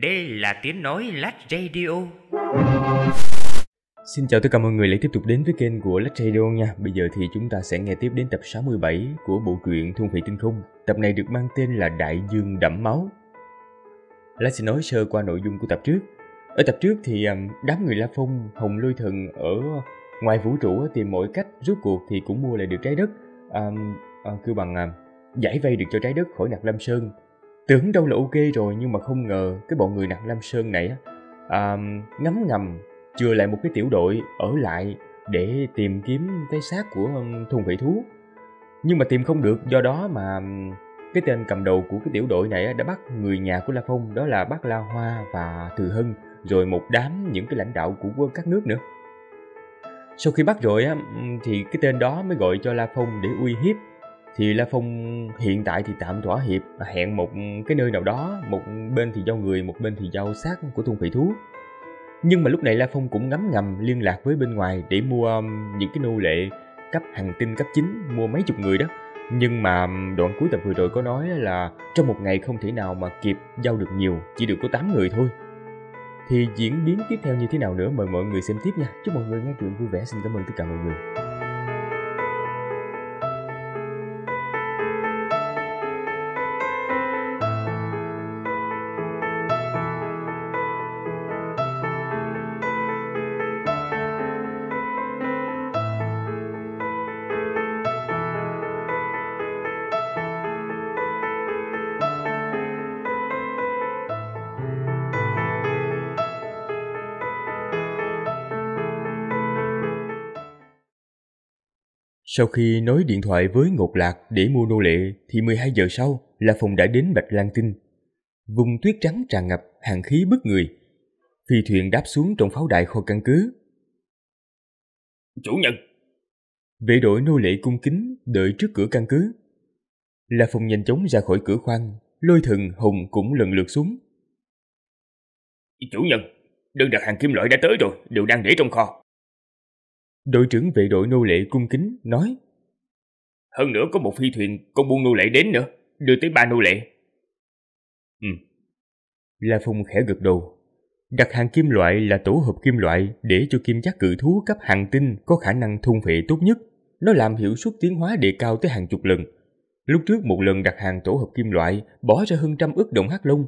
Đây là tiếng nói Lát Radio. Xin chào tất cả mọi người lại tiếp tục đến với kênh của Lách Radio nha. Bây giờ thì chúng ta sẽ nghe tiếp đến tập 67 của bộ truyện Thung Thị Tinh Khung. Tập này được mang tên là Đại Dương Đẫm Máu. Lát sẽ nói sơ qua nội dung của tập trước. Ở tập trước thì um, đám người La Phong, Hồng Lôi Thần ở ngoài vũ trụ tìm mọi cách rút cuộc thì cũng mua lại được trái đất. À, à, kêu bằng à, giải vây được cho trái đất khỏi nặc Lâm Sơn Tưởng đâu là ok rồi nhưng mà không ngờ cái bọn người nặng Lam Sơn này à, ngấm ngầm chừa lại một cái tiểu đội ở lại để tìm kiếm cái xác của thùng vĩ thú. Nhưng mà tìm không được do đó mà cái tên cầm đầu của cái tiểu đội này đã bắt người nhà của La Phong đó là bác La Hoa và Từ Hưng rồi một đám những cái lãnh đạo của quân các nước nữa. Sau khi bắt rồi á thì cái tên đó mới gọi cho La Phong để uy hiếp thì la phong hiện tại thì tạm thỏa hiệp hẹn một cái nơi nào đó một bên thì giao người một bên thì giao xác của Thung phỉ thú nhưng mà lúc này la phong cũng ngấm ngầm liên lạc với bên ngoài để mua um, những cái nô lệ cấp hàng tinh cấp 9 mua mấy chục người đó nhưng mà um, đoạn cuối tập vừa rồi có nói là trong một ngày không thể nào mà kịp giao được nhiều chỉ được có 8 người thôi thì diễn biến tiếp theo như thế nào nữa mời mọi người xem tiếp nha chúc mọi người nghe truyện vui vẻ xin cảm ơn tất cả mọi người Sau khi nói điện thoại với Ngột Lạc để mua nô lệ thì 12 giờ sau là Phong đã đến Bạch Lan Tinh. Vùng tuyết trắng tràn ngập, hàng khí bức người. Phi thuyền đáp xuống trong pháo đài kho căn cứ. Chủ nhân! Vệ đội nô lệ cung kính đợi trước cửa căn cứ. là Phong nhanh chóng ra khỏi cửa khoang, lôi thần Hùng cũng lần lượt xuống. Chủ nhân, đơn đặt hàng kim loại đã tới rồi, đều đang để trong kho. Đội trưởng vệ đội nô lệ cung kính nói Hơn nữa có một phi thuyền con buôn nô lệ đến nữa Đưa tới ba nô lệ Ừ La Phong khẽ gật đầu Đặt hàng kim loại là tổ hợp kim loại để cho kim giác cự thú cấp hàng tinh có khả năng thôn phệ tốt nhất. Nó làm hiệu suất tiến hóa đề cao tới hàng chục lần. Lúc trước một lần đặt hàng tổ hợp kim loại bỏ ra hơn trăm ức động hắc lông,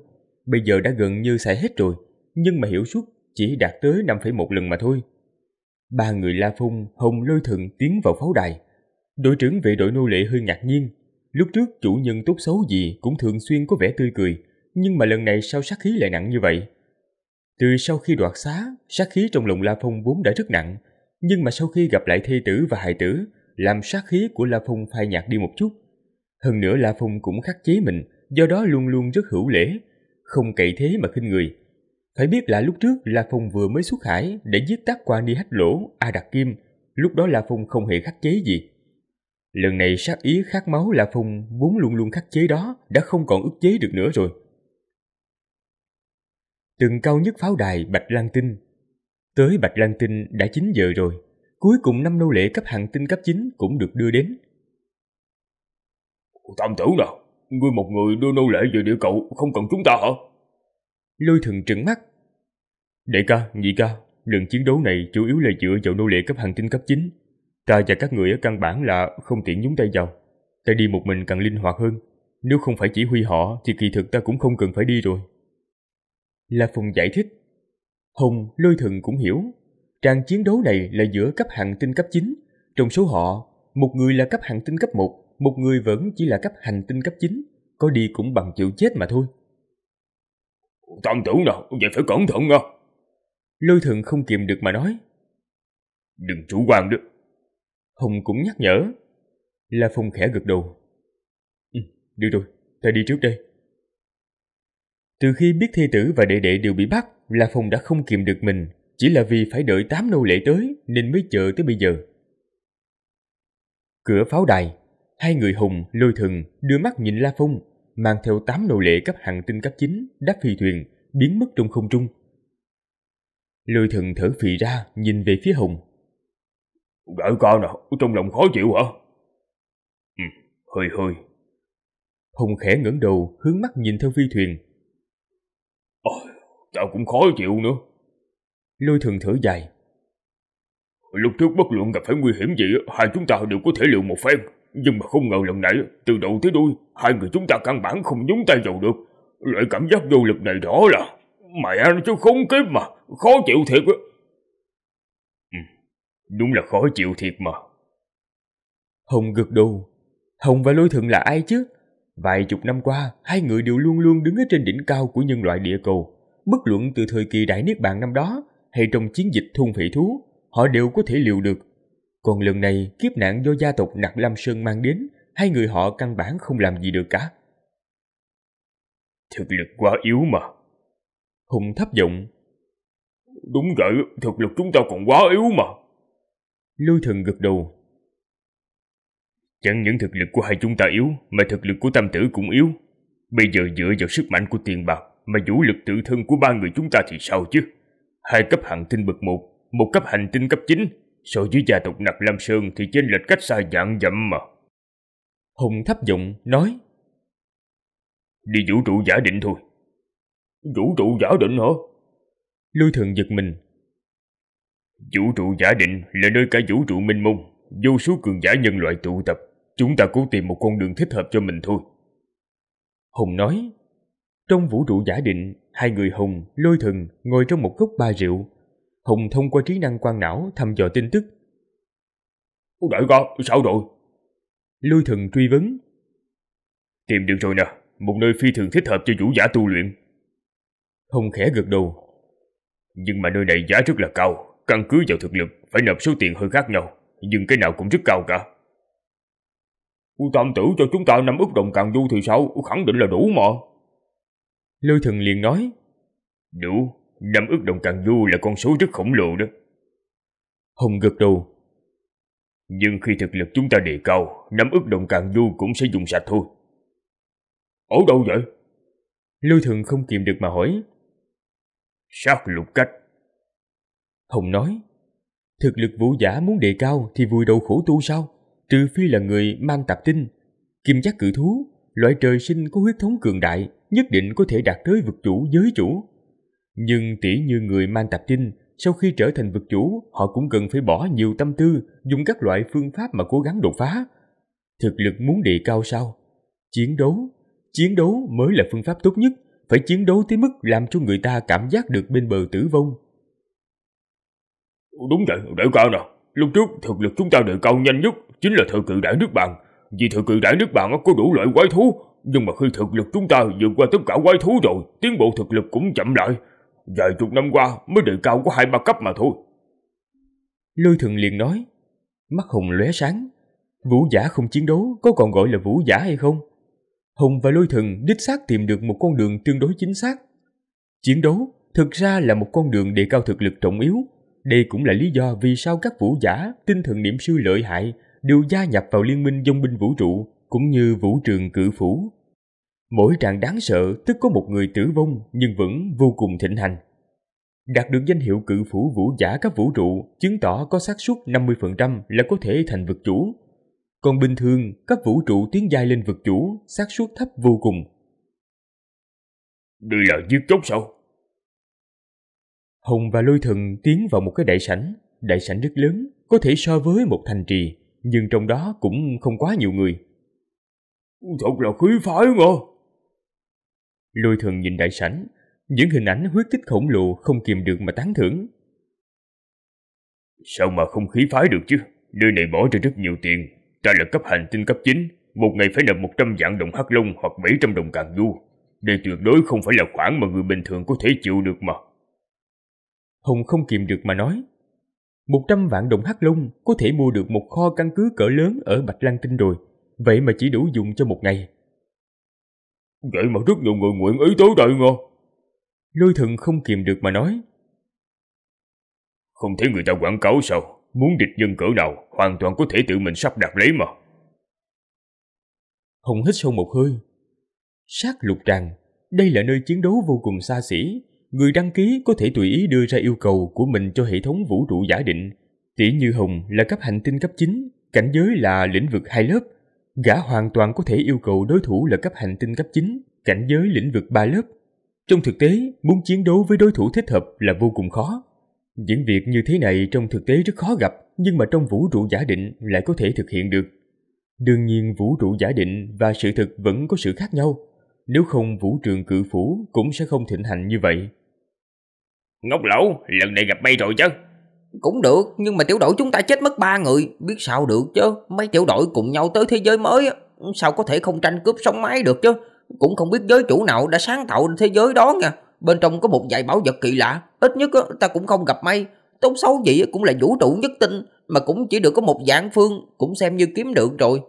bây giờ đã gần như xài hết rồi, nhưng mà hiệu suất chỉ đạt tới 5,1 lần mà thôi ba người La Phung, Hồng Lôi Thượng tiến vào pháo đài. Đội trưởng vệ đội nô lệ hơi ngạc nhiên. Lúc trước chủ nhân tốt xấu gì cũng thường xuyên có vẻ tươi cười, nhưng mà lần này sao sát khí lại nặng như vậy? Từ sau khi đoạt xá, sát khí trong lòng La Phong vốn đã rất nặng, nhưng mà sau khi gặp lại Thi tử và hài tử, làm sát khí của La Phong phai nhạt đi một chút. Hơn nữa La Phong cũng khắc chế mình, do đó luôn luôn rất hữu lễ, không cậy thế mà khinh người. Phải biết là lúc trước La Phong vừa mới xuất hải để giết tác Quan Ni Hách Lỗ, A Đạt Kim, lúc đó La Phong không hề khắc chế gì. Lần này sát ý khát máu La Phong vốn luôn luôn khắc chế đó đã không còn ức chế được nữa rồi. Từng cao nhất pháo đài Bạch Lan Tinh Tới Bạch Lan Tinh đã 9 giờ rồi, cuối cùng năm nô lệ cấp hàng tinh cấp 9 cũng được đưa đến. Tam tử nào, ngươi một người đưa nô lệ về địa cậu không cần chúng ta hả? Lôi thần trừng mắt. Đại ca, nhị ca, lần chiến đấu này chủ yếu là dựa vào nô lệ cấp hành tinh cấp 9. Ta và các người ở căn bản là không tiện nhúng tay vào. Ta đi một mình càng linh hoạt hơn. Nếu không phải chỉ huy họ thì kỳ thực ta cũng không cần phải đi rồi. La Phùng giải thích. Hùng, lôi thần cũng hiểu. Trang chiến đấu này là giữa cấp hành tinh cấp 9. Trong số họ, một người là cấp hành tinh cấp 1, một người vẫn chỉ là cấp hành tinh cấp 9. Có đi cũng bằng chịu chết mà thôi. Tạm tưởng nào, vậy phải cẩn thận nha. À. Lôi thượng không kìm được mà nói. Đừng chủ quan được. Hùng cũng nhắc nhở. La Phong khẽ gật đầu. Ừ, được rồi, ta đi trước đây. Từ khi biết thi tử và đệ đệ đều bị bắt, La Phong đã không kìm được mình, chỉ là vì phải đợi tám nô lệ tới nên mới chờ tới bây giờ. Cửa pháo đài, hai người Hùng, Lôi Thừng đưa mắt nhìn La Phong mang theo 8 nô lệ cấp hạng tinh cấp 9 đáp phi thuyền, biến mất trong không trung. Lôi thần thở phì ra, nhìn về phía Hùng. Đợi coi nào, trong lòng khó chịu hả? Ừ, hơi hơi. Hùng khẽ ngẩng đầu, hướng mắt nhìn theo phi thuyền. Ôi, tao cũng khó chịu nữa. Lôi thần thở dài. Lúc trước bất luận gặp phải nguy hiểm gì, hai chúng ta đều có thể liệu một phen. Nhưng mà không ngờ lần này, từ đầu tới đuôi, hai người chúng ta căn bản không nhúng tay vào được. Loại cảm giác vô lực này rõ là, mẹ nó chứ khốn kiếp mà, khó chịu thiệt Ừ, đúng là khó chịu thiệt mà. Hồng gật đầu, Hồng và Lôi Thượng là ai chứ? Vài chục năm qua, hai người đều luôn luôn đứng ở trên đỉnh cao của nhân loại địa cầu. Bất luận từ thời kỳ Đại Niết Bàn năm đó, hay trong chiến dịch thôn phỉ thú, họ đều có thể liều được còn lần này kiếp nạn do gia tộc Nặc Lam Sơn mang đến, hai người họ căn bản không làm gì được cả. Thực lực quá yếu mà. Hùng thấp giọng. Đúng vậy, thực lực chúng ta còn quá yếu mà. lôi thần gật đầu. Chẳng những thực lực của hai chúng ta yếu, mà thực lực của tam tử cũng yếu. Bây giờ dựa vào sức mạnh của tiền bạc mà vũ lực tự thân của ba người chúng ta thì sao chứ? Hai cấp hạng tinh bậc một, một cấp hành tinh cấp 9 So với gia tộc Nặc Lam Sơn thì chênh lệch cách xa dạng dặm mà. Hùng thấp giọng nói. Đi vũ trụ giả định thôi. Vũ trụ giả định hả? Lưu Thường giật mình. Vũ trụ giả định là nơi cả vũ trụ minh mông, vô số cường giả nhân loại tụ tập. Chúng ta cố tìm một con đường thích hợp cho mình thôi. Hùng nói, trong vũ trụ giả định, hai người Hùng, Lôi Thần ngồi trong một cốc ba rượu, Hùng thông qua trí năng quan não thăm dò tin tức. Đợi ca, sao rồi? Lôi thần truy vấn. Tìm được rồi nè, một nơi phi thường thích hợp cho vũ giả tu luyện. Hùng khẽ gật đầu. Nhưng mà nơi này giá rất là cao, căn cứ vào thực lực phải nộp số tiền hơi khác nhau, nhưng cái nào cũng rất cao cả. U tam tử cho chúng ta năm ức đồng càng du thì sao, khẳng định là đủ mà. Lôi thần liền nói. Đủ, Năm ước đồng càng du là con số rất khổng lồ đó. Hùng gật đầu. Nhưng khi thực lực chúng ta đề cao, năm ước đồng càng du cũng sẽ dùng sạch thôi. Ở đâu vậy? Lưu thường không kìm được mà hỏi. Sát lục cách. Hùng nói, thực lực vũ giả muốn đề cao thì vùi đầu khổ tu sao? Trừ phi là người mang tạp tinh, kim giác cự thú, loại trời sinh có huyết thống cường đại, nhất định có thể đạt tới vực chủ giới chủ. Nhưng tỉ như người mang tạp kinh, sau khi trở thành vực chủ, họ cũng cần phải bỏ nhiều tâm tư, dùng các loại phương pháp mà cố gắng đột phá. Thực lực muốn đề cao sao? Chiến đấu, chiến đấu mới là phương pháp tốt nhất, phải chiến đấu tới mức làm cho người ta cảm giác được bên bờ tử vong. Đúng vậy, đại cao nè. Lúc trước thực lực chúng ta đề cao nhanh nhất chính là thời cự đại nước bạn. Vì thời cự đại nước bạn có đủ loại quái thú, nhưng mà khi thực lực chúng ta vượt qua tất cả quái thú rồi, tiến bộ thực lực cũng chậm lại. Vài chục năm qua mới đề cao có hai ba cấp mà thôi. Lôi thường liền nói, mắt Hùng lóe sáng. Vũ giả không chiến đấu có còn gọi là vũ giả hay không? Hùng và lôi thần đích xác tìm được một con đường tương đối chính xác. Chiến đấu thực ra là một con đường đề cao thực lực trọng yếu. Đây cũng là lý do vì sao các vũ giả, tinh thần niệm sư lợi hại đều gia nhập vào liên minh dông binh vũ trụ cũng như vũ trường cự phủ Mỗi trạng đáng sợ tức có một người tử vong nhưng vẫn vô cùng thịnh hành. Đạt được danh hiệu cự phủ vũ giả các vũ trụ chứng tỏ có xác suất 50% là có thể thành vực chủ. Còn bình thường, các vũ trụ tiến giai lên vực chủ, xác suất thấp vô cùng. Đây là giết chóc sao? Hồng và Lôi Thần tiến vào một cái đại sảnh, đại sảnh rất lớn, có thể so với một thành trì, nhưng trong đó cũng không quá nhiều người. Thật là khí phái ngờ. Lôi thần nhìn đại sảnh, những hình ảnh huyết tích khổng lồ không kìm được mà tán thưởng. Sao mà không khí phái được chứ? Nơi này bỏ ra rất nhiều tiền. Ta là cấp hành tinh cấp 9, một ngày phải nộp 100 vạn đồng hắc lông hoặc 700 đồng càng du. Đây tuyệt đối không phải là khoản mà người bình thường có thể chịu được mà. Hùng không kìm được mà nói. 100 vạn đồng hắc lông có thể mua được một kho căn cứ cỡ lớn ở Bạch Lăng Tinh rồi. Vậy mà chỉ đủ dùng cho một ngày. Vậy mà rất nhiều người nguyện ý tới đây ngờ. Lôi thần không kìm được mà nói. Không thấy người ta quảng cáo sao? Muốn địch nhân cỡ nào hoàn toàn có thể tự mình sắp đặt lấy mà. hùng hít sâu một hơi. Sát lục rằng đây là nơi chiến đấu vô cùng xa xỉ. Người đăng ký có thể tùy ý đưa ra yêu cầu của mình cho hệ thống vũ trụ giả định. Tỷ như hùng là cấp hành tinh cấp 9, cảnh giới là lĩnh vực hai lớp, gã hoàn toàn có thể yêu cầu đối thủ là cấp hành tinh cấp 9, cảnh giới lĩnh vực 3 lớp. Trong thực tế, muốn chiến đấu với đối thủ thích hợp là vô cùng khó. Những việc như thế này trong thực tế rất khó gặp, nhưng mà trong vũ trụ giả định lại có thể thực hiện được. Đương nhiên vũ trụ giả định và sự thực vẫn có sự khác nhau, nếu không vũ trường cự phủ cũng sẽ không thịnh hành như vậy. Ngốc lão, lần này gặp may rồi chứ. Cũng được, nhưng mà tiểu đội chúng ta chết mất ba người, biết sao được chứ. Mấy tiểu đội cùng nhau tới thế giới mới, sao có thể không tranh cướp sống máy được chứ. Cũng không biết giới chủ nào đã sáng tạo thế giới đó nha. Bên trong có một vài bảo vật kỳ lạ, ít nhất ta cũng không gặp may. Tốt xấu gì cũng là vũ trụ nhất tinh, mà cũng chỉ được có một dạng phương, cũng xem như kiếm được rồi.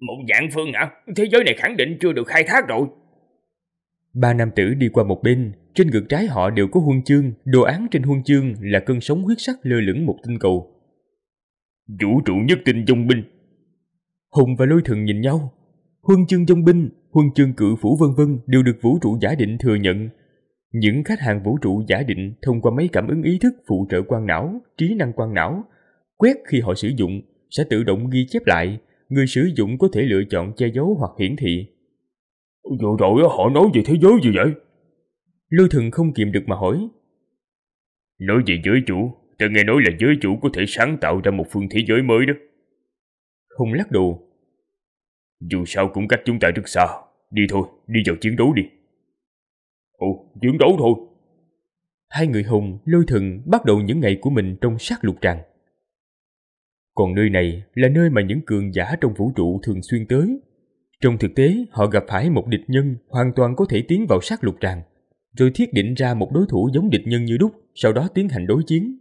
Một dạng phương hả? Thế giới này khẳng định chưa được khai thác rồi. Ba nam tử đi qua một bên, trên ngực trái họ đều có huân chương, đồ án trên huân chương là cơn sóng huyết sắc lơ lửng một tinh cầu. Vũ trụ nhất tinh dung binh. Hùng và lôi thần nhìn nhau. Huân chương dung binh, huân chương cự phủ vân vân đều được vũ trụ giả định thừa nhận. Những khách hàng vũ trụ giả định thông qua mấy cảm ứng ý thức phụ trợ quan não, trí năng quan não, quét khi họ sử dụng sẽ tự động ghi chép lại, người sử dụng có thể lựa chọn che giấu hoặc hiển thị. Rồi rồi họ nói về thế giới gì vậy? Lôi thần không kiềm được mà hỏi. Nói về giới chủ, tôi nghe nói là giới chủ có thể sáng tạo ra một phương thế giới mới đó. Hùng lắc đầu. Dù sao cũng cách chúng ta rất xa, đi thôi, đi vào chiến đấu đi. Ồ, chiến đấu thôi. Hai người Hùng, lôi thần bắt đầu những ngày của mình trong sát lục tràng. Còn nơi này là nơi mà những cường giả trong vũ trụ thường xuyên tới. Trong thực tế, họ gặp phải một địch nhân hoàn toàn có thể tiến vào sát lục tràng rồi thiết định ra một đối thủ giống địch nhân như đúc, sau đó tiến hành đối chiến.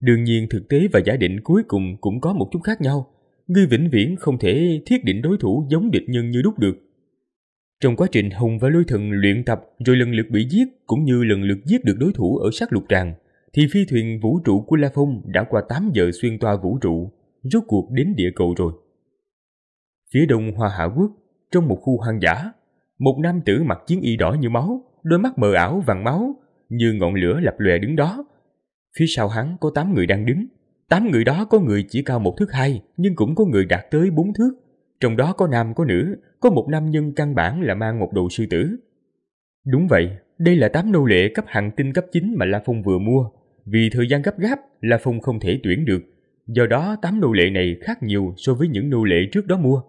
Đương nhiên thực tế và giả định cuối cùng cũng có một chút khác nhau. Ngươi vĩnh viễn không thể thiết định đối thủ giống địch nhân như đúc được. Trong quá trình Hùng và Lôi Thần luyện tập rồi lần lượt bị giết cũng như lần lượt giết được đối thủ ở sát lục tràng, thì phi thuyền vũ trụ của La Phong đã qua 8 giờ xuyên toa vũ trụ, rốt cuộc đến địa cầu rồi. Phía đông Hoa Hạ Quốc, trong một khu hoang dã, một nam tử mặc chiến y đỏ như máu, đôi mắt mờ ảo vàng máu, như ngọn lửa lập lòe đứng đó. Phía sau hắn có tám người đang đứng. Tám người đó có người chỉ cao một thước hai, nhưng cũng có người đạt tới bốn thước. Trong đó có nam có nữ, có một nam nhân căn bản là mang một đồ sư tử. Đúng vậy, đây là tám nô lệ cấp hạng tinh cấp chín mà La Phong vừa mua. Vì thời gian gấp gáp, La Phong không thể tuyển được. Do đó, tám nô lệ này khác nhiều so với những nô lệ trước đó mua.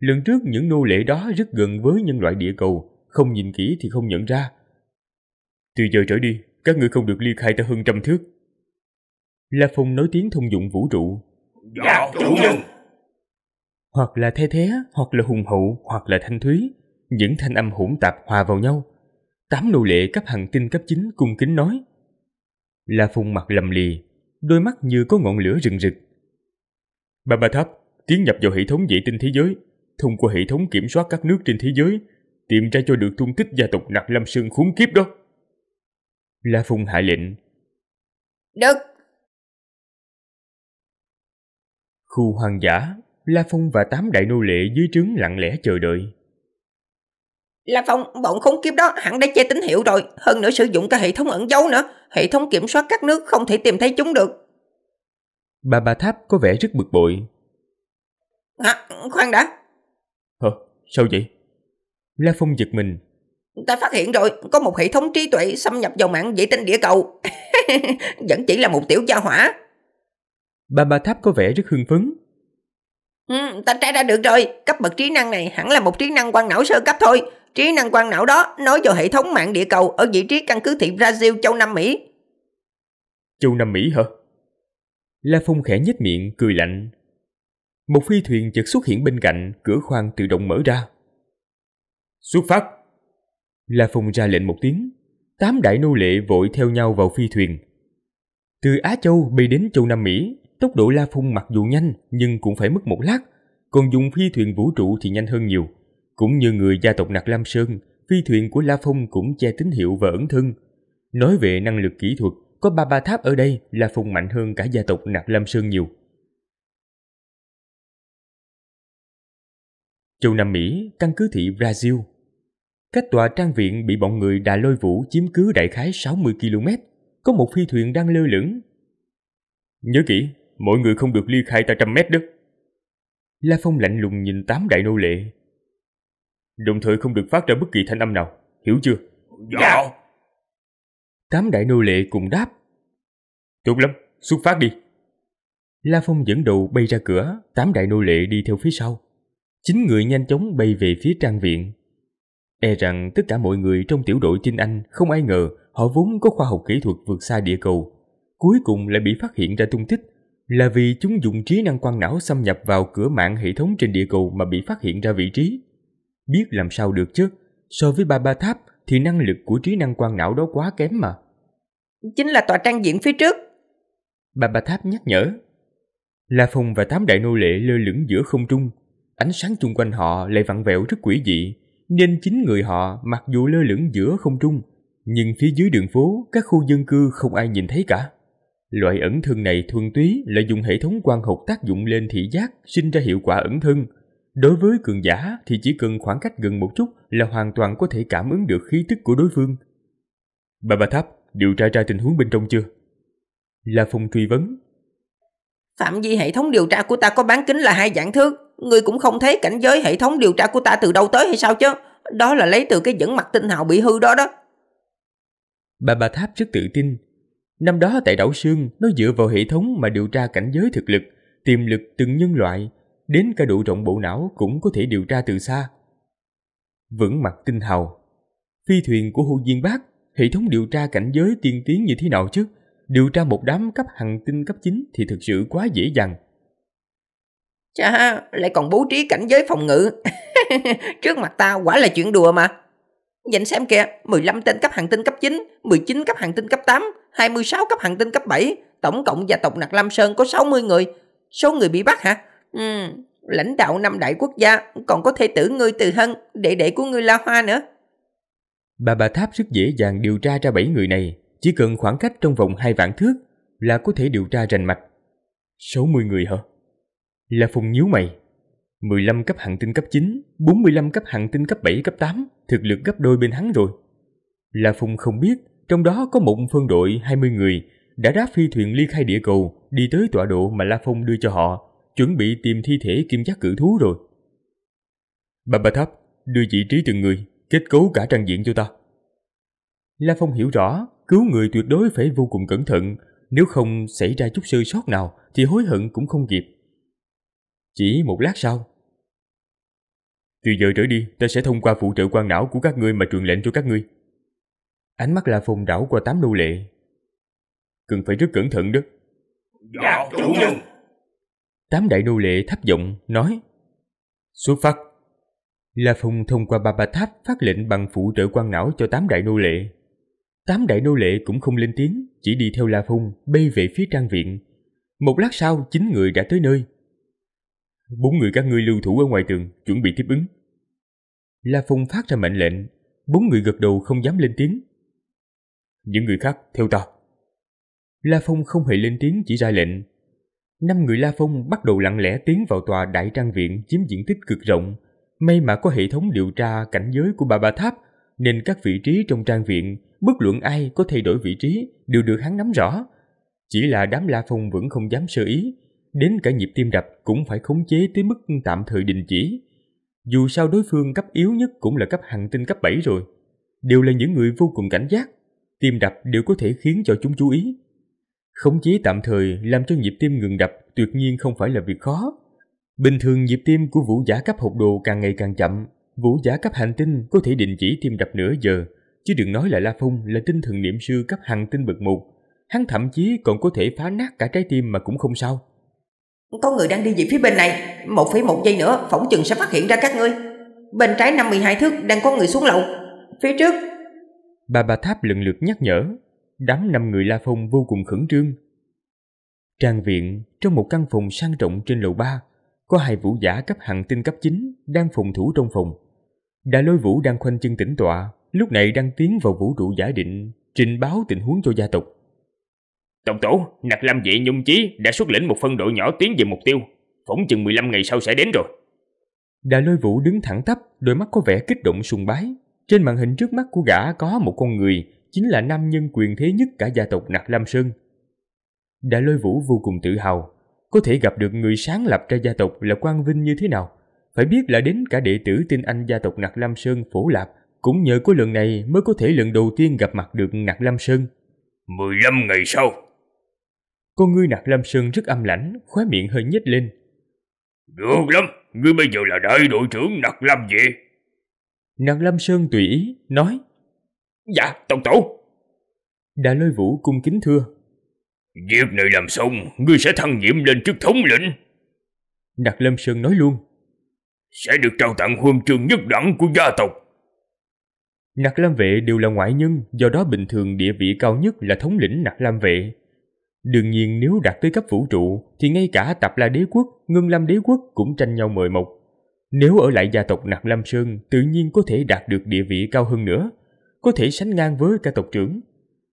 Lần trước, những nô lệ đó rất gần với nhân loại địa cầu, không nhìn kỹ thì không nhận ra. Từ giờ trở đi, các ngươi không được ly khai tới hơn trăm thước. La Phong nói tiếng thông dụng vũ trụ. Dạ, chủ nhân! Hoặc là the thế, hoặc là hùng hậu, hoặc là thanh thúy. Những thanh âm hỗn tạp hòa vào nhau. Tám nô lệ cấp hàng tinh cấp chính cung kính nói. La Phong mặt lầm lì, đôi mắt như có ngọn lửa rừng rực. Ba Ba Tháp, tiến nhập vào hệ thống vệ tinh thế giới, thông qua hệ thống kiểm soát các nước trên thế giới tìm ra cho được tung tích gia tộc nặc lâm sơn khốn kiếp đó. La Phung hạ lệnh. đất Khu hoang dã, La Phong và tám đại nô lệ dưới trướng lặng lẽ chờ đợi. La Phong, bọn khốn kiếp đó hẳn đã che tín hiệu rồi, hơn nữa sử dụng cả hệ thống ẩn dấu nữa, hệ thống kiểm soát các nước không thể tìm thấy chúng được. Bà bà Tháp có vẻ rất bực bội. À, khoan đã. Hả, sao vậy? La Phong giật mình. Ta phát hiện rồi, có một hệ thống trí tuệ xâm nhập vào mạng vệ tinh địa cầu. Vẫn chỉ là một tiểu gia hỏa. Bà bà Tháp có vẻ rất hưng phấn. Ừ, ta tra ra được rồi, cấp bậc trí năng này hẳn là một trí năng quan não sơ cấp thôi. Trí năng quan não đó nói cho hệ thống mạng địa cầu ở vị trí căn cứ thị Brazil châu Nam Mỹ. Châu Nam Mỹ hả? La Phong khẽ nhếch miệng, cười lạnh. Một phi thuyền chợt xuất hiện bên cạnh, cửa khoang tự động mở ra. Xuất phát! La Phong ra lệnh một tiếng. Tám đại nô lệ vội theo nhau vào phi thuyền. Từ Á Châu bay đến châu Nam Mỹ, tốc độ La Phong mặc dù nhanh nhưng cũng phải mất một lát, còn dùng phi thuyền vũ trụ thì nhanh hơn nhiều. Cũng như người gia tộc Nạc Lam Sơn, phi thuyền của La Phong cũng che tín hiệu và ẩn thân. Nói về năng lực kỹ thuật, có ba ba tháp ở đây La Phong mạnh hơn cả gia tộc Nạc Lam Sơn nhiều. Châu Nam Mỹ, căn cứ thị Brazil, Cách tòa trang viện bị bọn người Đà Lôi Vũ chiếm cứ đại khái 60 km, có một phi thuyền đang lơ lửng. Nhớ kỹ, mọi người không được ly khai ta trăm mét đó. La Phong lạnh lùng nhìn tám đại nô lệ. Đồng thời không được phát ra bất kỳ thanh âm nào, hiểu chưa? Dạ. dạ. Tám đại nô lệ cùng đáp. Tốt lắm, xuất phát đi. La Phong dẫn đầu bay ra cửa, tám đại nô lệ đi theo phía sau. Chín người nhanh chóng bay về phía trang viện. E rằng tất cả mọi người trong tiểu đội Trinh Anh không ai ngờ họ vốn có khoa học kỹ thuật vượt xa địa cầu. Cuối cùng lại bị phát hiện ra tung tích là vì chúng dùng trí năng quan não xâm nhập vào cửa mạng hệ thống trên địa cầu mà bị phát hiện ra vị trí. Biết làm sao được chứ, so với ba ba tháp thì năng lực của trí năng quan não đó quá kém mà. Chính là tòa trang diện phía trước. Bà ba Tháp nhắc nhở. La Phong và tám đại nô lệ lơ lửng giữa không trung. Ánh sáng chung quanh họ lại vặn vẹo rất quỷ dị, nên chính người họ mặc dù lơ lửng giữa không trung, nhưng phía dưới đường phố các khu dân cư không ai nhìn thấy cả. Loại ẩn thân này thuần túy là dùng hệ thống quan học tác dụng lên thị giác sinh ra hiệu quả ẩn thân. Đối với cường giả thì chỉ cần khoảng cách gần một chút là hoàn toàn có thể cảm ứng được khí tức của đối phương. Bà Bà Tháp, điều tra ra tình huống bên trong chưa? La Phong truy vấn. Phạm vi hệ thống điều tra của ta có bán kính là hai dạng thước. Ngươi cũng không thấy cảnh giới hệ thống điều tra của ta từ đâu tới hay sao chứ? Đó là lấy từ cái dẫn mặt tinh hào bị hư đó đó. Bà bà Tháp rất tự tin. Năm đó tại đảo Sương, nó dựa vào hệ thống mà điều tra cảnh giới thực lực, tiềm lực từng nhân loại, đến cả độ rộng bộ não cũng có thể điều tra từ xa. Vững mặt tinh hào Phi thuyền của Hồ Diên Bác, hệ thống điều tra cảnh giới tiên tiến như thế nào chứ? Điều tra một đám cấp hằng tinh cấp 9 thì thực sự quá dễ dàng. Chà, lại còn bố trí cảnh giới phòng ngự. Trước mặt tao quả là chuyện đùa mà. Nhìn xem kìa, 15 tên cấp hàng tinh cấp 9, 19 cấp hàng tinh cấp 8, 26 cấp hàng tinh cấp 7. Tổng cộng gia tộc Nặc Lam Sơn có 60 người. Số người bị bắt hả? Ừ, lãnh đạo năm đại quốc gia, còn có thể tử ngươi từ hân, đệ đệ của ngươi La Hoa nữa. Bà bà Tháp rất dễ dàng điều tra ra 7 người này, chỉ cần khoảng cách trong vòng hai vạn thước là có thể điều tra rành mạch. 60 người hả? La Phong nhíu mày. 15 cấp hạng tinh cấp 9, 45 cấp hạng tinh cấp 7, cấp 8, thực lực gấp đôi bên hắn rồi. La Phong không biết, trong đó có một phân đội 20 người đã đáp phi thuyền ly khai địa cầu đi tới tọa độ mà La Phong đưa cho họ, chuẩn bị tìm thi thể kim giác cử thú rồi. Bà Bà Tháp, đưa vị trí từng người, kết cấu cả trang diện cho ta. La Phong hiểu rõ, cứu người tuyệt đối phải vô cùng cẩn thận, nếu không xảy ra chút sơ sót nào thì hối hận cũng không kịp. Chỉ một lát sau. Từ giờ trở đi, ta sẽ thông qua phụ trợ quan não của các ngươi mà truyền lệnh cho các ngươi. Ánh mắt La Phong đảo qua tám nô lệ. Cần phải rất cẩn thận đó. Dạ, chủ nhân. Tám đại nô lệ thấp giọng nói. Xuất phát. La Phong thông qua ba ba tháp phát lệnh bằng phụ trợ quan não cho tám đại nô lệ. Tám đại nô lệ cũng không lên tiếng, chỉ đi theo La Phong bay về phía trang viện. Một lát sau, chín người đã tới nơi bốn người các ngươi lưu thủ ở ngoài tường, chuẩn bị tiếp ứng. La Phong phát ra mệnh lệnh, bốn người gật đầu không dám lên tiếng. Những người khác theo ta. La Phong không hề lên tiếng chỉ ra lệnh. Năm người La Phong bắt đầu lặng lẽ tiến vào tòa đại trang viện chiếm diện tích cực rộng. May mà có hệ thống điều tra cảnh giới của bà bà Tháp, nên các vị trí trong trang viện, bất luận ai có thay đổi vị trí đều được hắn nắm rõ. Chỉ là đám La Phong vẫn không dám sơ ý, đến cả nhịp tim đập cũng phải khống chế tới mức tạm thời đình chỉ. Dù sao đối phương cấp yếu nhất cũng là cấp hành tinh cấp 7 rồi. Đều là những người vô cùng cảnh giác, tim đập đều có thể khiến cho chúng chú ý. Khống chế tạm thời làm cho nhịp tim ngừng đập tuyệt nhiên không phải là việc khó. Bình thường nhịp tim của vũ giả cấp học đồ càng ngày càng chậm, vũ giả cấp hành tinh có thể đình chỉ tim đập nửa giờ, chứ đừng nói là La Phong là tinh thần niệm sư cấp hành tinh bậc một, hắn thậm chí còn có thể phá nát cả trái tim mà cũng không sao. Có người đang đi về phía bên này, một phí một giây nữa phỏng chừng sẽ phát hiện ra các ngươi. Bên trái 52 thước đang có người xuống lầu. Phía trước. Bà bà tháp lần lượt nhắc nhở, đám năm người La Phong vô cùng khẩn trương. Trang viện trong một căn phòng sang trọng trên lầu 3, có hai vũ giả cấp hạng tinh cấp 9 đang phòng thủ trong phòng. Đại lôi vũ đang khoanh chân tĩnh tọa, lúc này đang tiến vào vũ trụ giả định, trình báo tình huống cho gia tộc. Tổng tổ, Nặc Lam Vệ Nhung Chí đã xuất lĩnh một phân đội nhỏ tiến về mục tiêu, phỏng chừng 15 ngày sau sẽ đến rồi. đà lôi vũ đứng thẳng tắp, đôi mắt có vẻ kích động sùng bái. Trên màn hình trước mắt của gã có một con người, chính là nam nhân quyền thế nhất cả gia tộc Nặc Lam Sơn. đà lôi vũ vô cùng tự hào, có thể gặp được người sáng lập ra gia tộc là quan vinh như thế nào. Phải biết là đến cả đệ tử tinh anh gia tộc Nặc Lam Sơn phổ lạp, cũng nhờ có lần này mới có thể lần đầu tiên gặp mặt được Nặc Lam Sơn. 15 ngày sau, con ngươi nạc lâm sơn rất âm lãnh, khóe miệng hơi nhếch lên. Được lắm, ngươi bây giờ là đại đội trưởng nạc lâm gì? Nạc lâm sơn tùy ý, nói. Dạ, tổng tổ. Đại lôi vũ cung kính thưa. Việc này làm xong, ngươi sẽ thăng nhiệm lên chức thống lĩnh. Nạc lâm sơn nói luôn. Sẽ được trao tặng huân trường nhất đẳng của gia tộc. Nặc lâm Vệ đều là ngoại nhân, do đó bình thường địa vị cao nhất là thống lĩnh Nặc lâm Vệ. Đương nhiên nếu đạt tới cấp vũ trụ thì ngay cả tập La Đế Quốc, ngưng Lâm Đế Quốc cũng tranh nhau mời mọc. Nếu ở lại gia tộc Nạp Lâm Sơn tự nhiên có thể đạt được địa vị cao hơn nữa, có thể sánh ngang với cả tộc trưởng.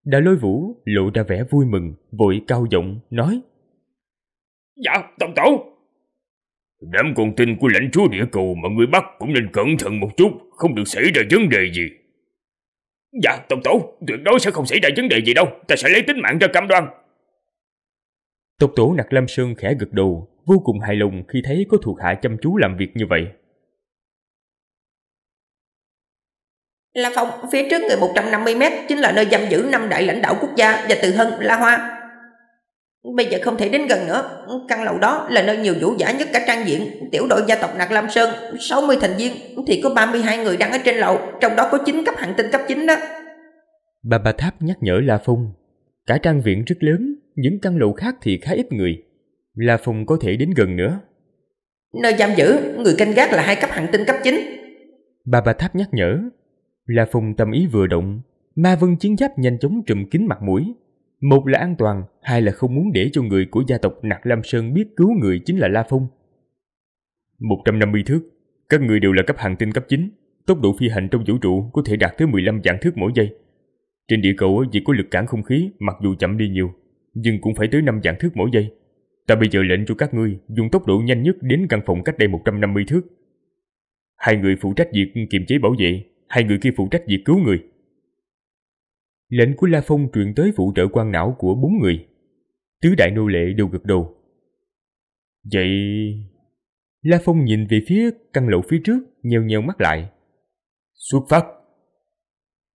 Đà lôi vũ lộ ra vẻ vui mừng, vội cao giọng, nói Dạ, tổng tổ Đám con tin của lãnh chúa địa cầu mà người bắt cũng nên cẩn thận một chút, không được xảy ra vấn đề gì. Dạ, tổng tổ, tuyệt đối sẽ không xảy ra vấn đề gì đâu, ta sẽ lấy tính mạng ra cam đoan. Tộc tổ Nặc Lâm Sơn khẽ gật đầu, vô cùng hài lòng khi thấy có thuộc hạ chăm chú làm việc như vậy. La Phong, phía trước người 150 mét chính là nơi giam giữ năm đại lãnh đạo quốc gia và từ hân La Hoa. Bây giờ không thể đến gần nữa, căn lầu đó là nơi nhiều vũ giả nhất cả trang diện, tiểu đội gia tộc nặc Lâm Sơn, 60 thành viên thì có 32 người đang ở trên lầu, trong đó có 9 cấp hạng tinh cấp 9 đó. Bà Bà Tháp nhắc nhở La Phong, cả trang viện rất lớn, những căn lầu khác thì khá ít người, là phòng có thể đến gần nữa. Nơi giam giữ, người canh gác là hai cấp hạng tinh cấp 9. Bà bà tháp nhắc nhở, là phòng tâm ý vừa động, ma vân chiến giáp nhanh chóng trùm kín mặt mũi. Một là an toàn, hai là không muốn để cho người của gia tộc Nạc Lam Sơn biết cứu người chính là La Phong. 150 thước, các người đều là cấp hạng tinh cấp 9, tốc độ phi hành trong vũ trụ có thể đạt tới 15 vạn thước mỗi giây. Trên địa cầu chỉ có lực cản không khí mặc dù chậm đi nhiều, nhưng cũng phải tới năm dạng thước mỗi giây. Ta bây giờ lệnh cho các ngươi dùng tốc độ nhanh nhất đến căn phòng cách đây 150 thước. Hai người phụ trách việc kiềm chế bảo vệ, hai người kia phụ trách việc cứu người. Lệnh của La Phong truyền tới phụ trợ quan não của bốn người. Tứ đại nô lệ đều gật đầu. Vậy... La Phong nhìn về phía căn lậu phía trước, nheo nheo mắt lại. Xuất phát!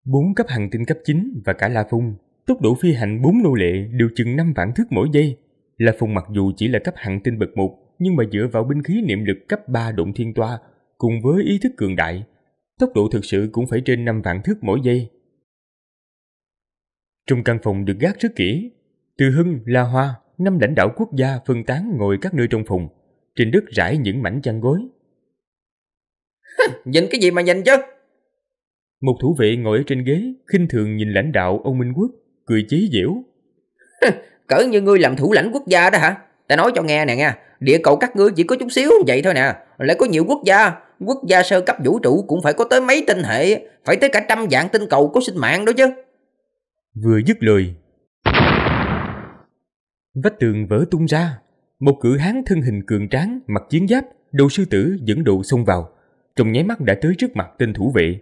Bốn cấp hàng tinh cấp 9 và cả La Phong tốc độ phi hành bốn nô lệ đều chừng 5 vạn thước mỗi giây. La Phong mặc dù chỉ là cấp hạng tinh bậc 1, nhưng mà dựa vào binh khí niệm lực cấp 3 động thiên toa, cùng với ý thức cường đại, tốc độ thực sự cũng phải trên 5 vạn thước mỗi giây. Trong căn phòng được gác rất kỹ, Từ Hưng, La Hoa, năm lãnh đạo quốc gia phân tán ngồi các nơi trong phòng, trên đất rải những mảnh chăn gối. nhìn cái gì mà nhìn chứ? Một thủ vệ ngồi trên ghế, khinh thường nhìn lãnh đạo ông Minh Quốc cười chế diễu. Cỡ như ngươi làm thủ lãnh quốc gia đó hả? Ta nói cho nghe nè nghe, địa cầu các ngươi chỉ có chút xíu vậy thôi nè, lại có nhiều quốc gia, quốc gia sơ cấp vũ trụ cũng phải có tới mấy tinh hệ, phải tới cả trăm dạng tinh cầu có sinh mạng đó chứ. Vừa dứt lời, vách tường vỡ tung ra, một cử hán thân hình cường tráng, mặc chiến giáp, đầu sư tử dẫn độ xông vào, trong nháy mắt đã tới trước mặt tên thủ vệ.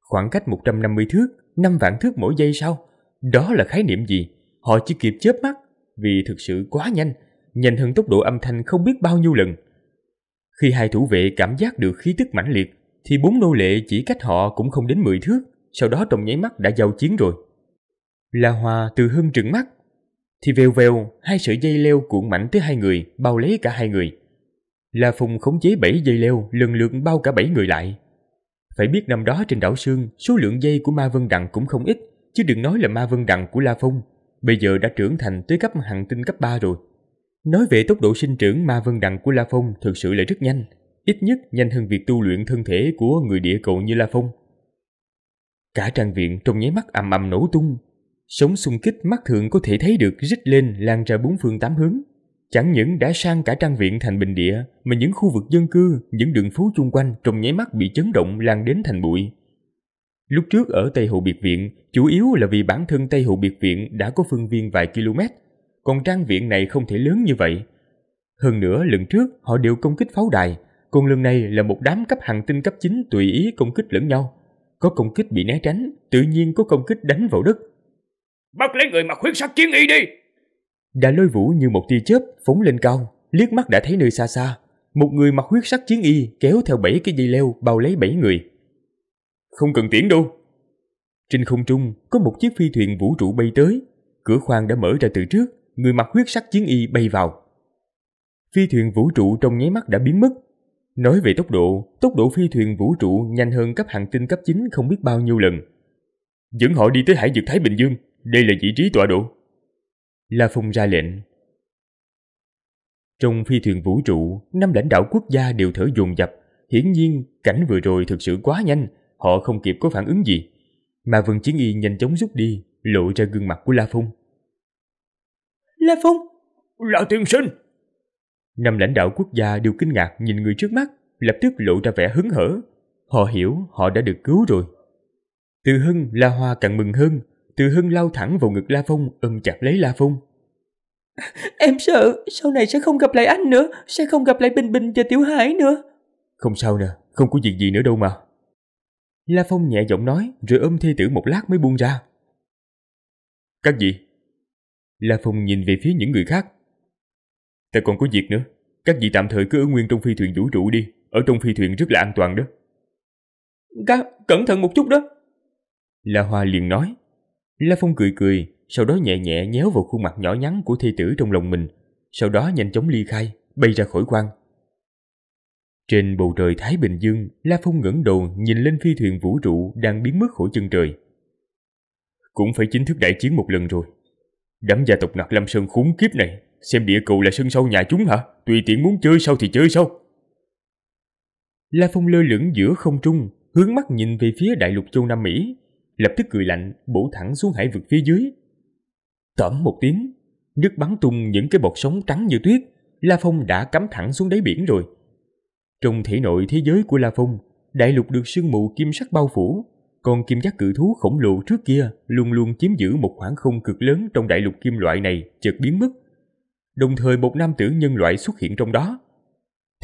Khoảng cách 150 thước, 5 vạn thước mỗi giây sau, đó là khái niệm gì? Họ chỉ kịp chớp mắt vì thực sự quá nhanh, nhanh hơn tốc độ âm thanh không biết bao nhiêu lần. Khi hai thủ vệ cảm giác được khí tức mãnh liệt, thì bốn nô lệ chỉ cách họ cũng không đến 10 thước, sau đó trong nháy mắt đã giao chiến rồi. La Hoa từ hưng trừng mắt, thì vèo vèo hai sợi dây leo cuộn mạnh tới hai người, bao lấy cả hai người. La Phùng khống chế bảy dây leo lần lượt bao cả bảy người lại. Phải biết năm đó trên đảo Sương, số lượng dây của Ma Vân Đặng cũng không ít, chứ đừng nói là ma vân đằng của La Phong, bây giờ đã trưởng thành tới cấp hạng tinh cấp 3 rồi. Nói về tốc độ sinh trưởng ma vân đằng của La Phong thực sự là rất nhanh, ít nhất nhanh hơn việc tu luyện thân thể của người địa cầu như La Phong. Cả trang viện trong nháy mắt ầm ầm nổ tung, sóng xung kích mắt thường có thể thấy được rít lên lan ra bốn phương tám hướng. Chẳng những đã sang cả trang viện thành bình địa, mà những khu vực dân cư, những đường phố chung quanh trong nháy mắt bị chấn động lan đến thành bụi. Lúc trước ở Tây hồ Biệt Viện, chủ yếu là vì bản thân Tây hồ Biệt Viện đã có phương viên vài km, còn trang viện này không thể lớn như vậy. Hơn nữa, lần trước họ đều công kích pháo đài, còn lần này là một đám cấp hàng tinh cấp 9 tùy ý công kích lẫn nhau. Có công kích bị né tránh, tự nhiên có công kích đánh vào đất. Bắt lấy người mặc huyết sắc chiến y đi! Đã lôi vũ như một tia chớp, phóng lên cao, liếc mắt đã thấy nơi xa xa. Một người mặc huyết sắc chiến y kéo theo bảy cái dây leo bao lấy bảy người không cần tiễn đâu. Trên không trung có một chiếc phi thuyền vũ trụ bay tới, cửa khoang đã mở ra từ trước, người mặc huyết sắc chiến y bay vào. Phi thuyền vũ trụ trong nháy mắt đã biến mất. Nói về tốc độ, tốc độ phi thuyền vũ trụ nhanh hơn cấp hành tinh cấp chín không biết bao nhiêu lần. Dẫn họ đi tới hải vực Thái Bình Dương, đây là vị trí tọa độ. La Phong ra lệnh. Trong phi thuyền vũ trụ, năm lãnh đạo quốc gia đều thở dồn dập, hiển nhiên cảnh vừa rồi thực sự quá nhanh, họ không kịp có phản ứng gì, mà vương Chiến Y nhanh chóng rút đi, lộ ra gương mặt của La Phong. La Phong! Là tiên sinh! Năm lãnh đạo quốc gia đều kinh ngạc nhìn người trước mắt, lập tức lộ ra vẻ hứng hở. Họ hiểu họ đã được cứu rồi. Từ Hưng, La Hoa càng mừng hơn. Từ Hưng lao thẳng vào ngực La Phong, ôm chặt lấy La Phong. Em sợ sau này sẽ không gặp lại anh nữa, sẽ không gặp lại Bình Bình và Tiểu Hải nữa. Không sao nè, không có việc gì nữa đâu mà. La Phong nhẹ giọng nói rồi ôm thi tử một lát mới buông ra. Các vị. La Phong nhìn về phía những người khác. Ta còn có việc nữa. Các vị tạm thời cứ ở nguyên trong phi thuyền vũ trụ đi. Ở trong phi thuyền rất là an toàn đó. Các, cẩn thận một chút đó. La Hoa liền nói. La Phong cười cười, sau đó nhẹ nhẹ nhéo vào khuôn mặt nhỏ nhắn của thi tử trong lòng mình. Sau đó nhanh chóng ly khai, bay ra khỏi quang. Trên bầu trời Thái Bình Dương, La Phong ngẩng đầu nhìn lên phi thuyền vũ trụ đang biến mất khỏi chân trời. Cũng phải chính thức đại chiến một lần rồi. Đám gia tộc nạc Lâm Sơn khốn kiếp này, xem địa cầu là sân sau nhà chúng hả? Tùy tiện muốn chơi sao thì chơi sao? La Phong lơ lửng giữa không trung, hướng mắt nhìn về phía đại lục châu Nam Mỹ, lập tức cười lạnh, bổ thẳng xuống hải vực phía dưới. Tẩm một tiếng, nước bắn tung những cái bọt sóng trắng như tuyết, La Phong đã cắm thẳng xuống đáy biển rồi. Trong thể nội thế giới của La Phong, đại lục được sương mù kim sắc bao phủ, còn kim giác cự thú khổng lồ trước kia luôn luôn chiếm giữ một khoảng không cực lớn trong đại lục kim loại này chợt biến mất. Đồng thời một nam tử nhân loại xuất hiện trong đó.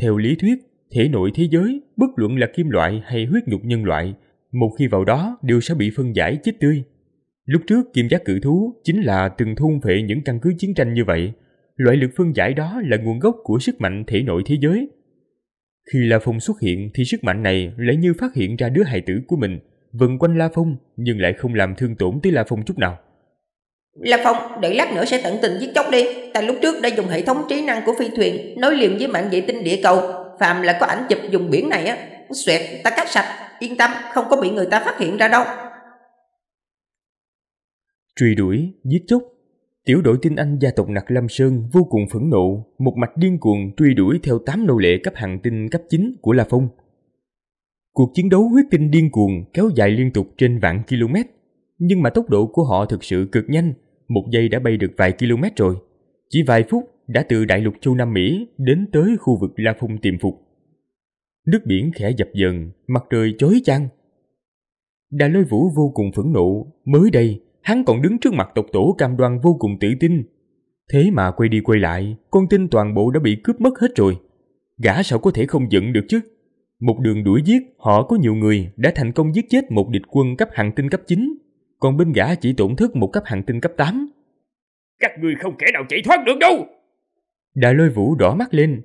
Theo lý thuyết, thể nội thế giới, bất luận là kim loại hay huyết nhục nhân loại, một khi vào đó đều sẽ bị phân giải chết tươi. Lúc trước kim giác cự thú chính là từng thôn phệ những căn cứ chiến tranh như vậy. Loại lực phân giải đó là nguồn gốc của sức mạnh thể nội thế giới khi La Phong xuất hiện thì sức mạnh này lại như phát hiện ra đứa hài tử của mình, vần quanh La Phong nhưng lại không làm thương tổn tới La Phong chút nào. La Phong, đợi lát nữa sẽ tận tình giết chóc đi. Ta lúc trước đã dùng hệ thống trí năng của phi thuyền nối liền với mạng vệ tinh địa cầu. Phạm là có ảnh chụp dùng biển này á. Xoẹt, ta cắt sạch. Yên tâm, không có bị người ta phát hiện ra đâu. Truy đuổi, giết chóc Tiểu đội tinh Anh gia tộc Nặc lâm Sơn vô cùng phẫn nộ, một mạch điên cuồng truy đuổi theo 8 nô lệ cấp hàng tinh cấp 9 của La Phong. Cuộc chiến đấu huyết tinh điên cuồng kéo dài liên tục trên vạn km, nhưng mà tốc độ của họ thực sự cực nhanh, một giây đã bay được vài km rồi. Chỉ vài phút đã từ đại lục châu Nam Mỹ đến tới khu vực La Phong tiềm phục. Nước biển khẽ dập dần, mặt trời chói chang. Đà Lôi Vũ vô cùng phẫn nộ, mới đây hắn còn đứng trước mặt tộc tổ cam đoan vô cùng tự tin. Thế mà quay đi quay lại, con tin toàn bộ đã bị cướp mất hết rồi. Gã sao có thể không giận được chứ? Một đường đuổi giết, họ có nhiều người đã thành công giết chết một địch quân cấp hạng tinh cấp 9, còn bên gã chỉ tổn thất một cấp hạng tinh cấp 8. Các ngươi không kẻ nào chạy thoát được đâu! Đại lôi vũ đỏ mắt lên.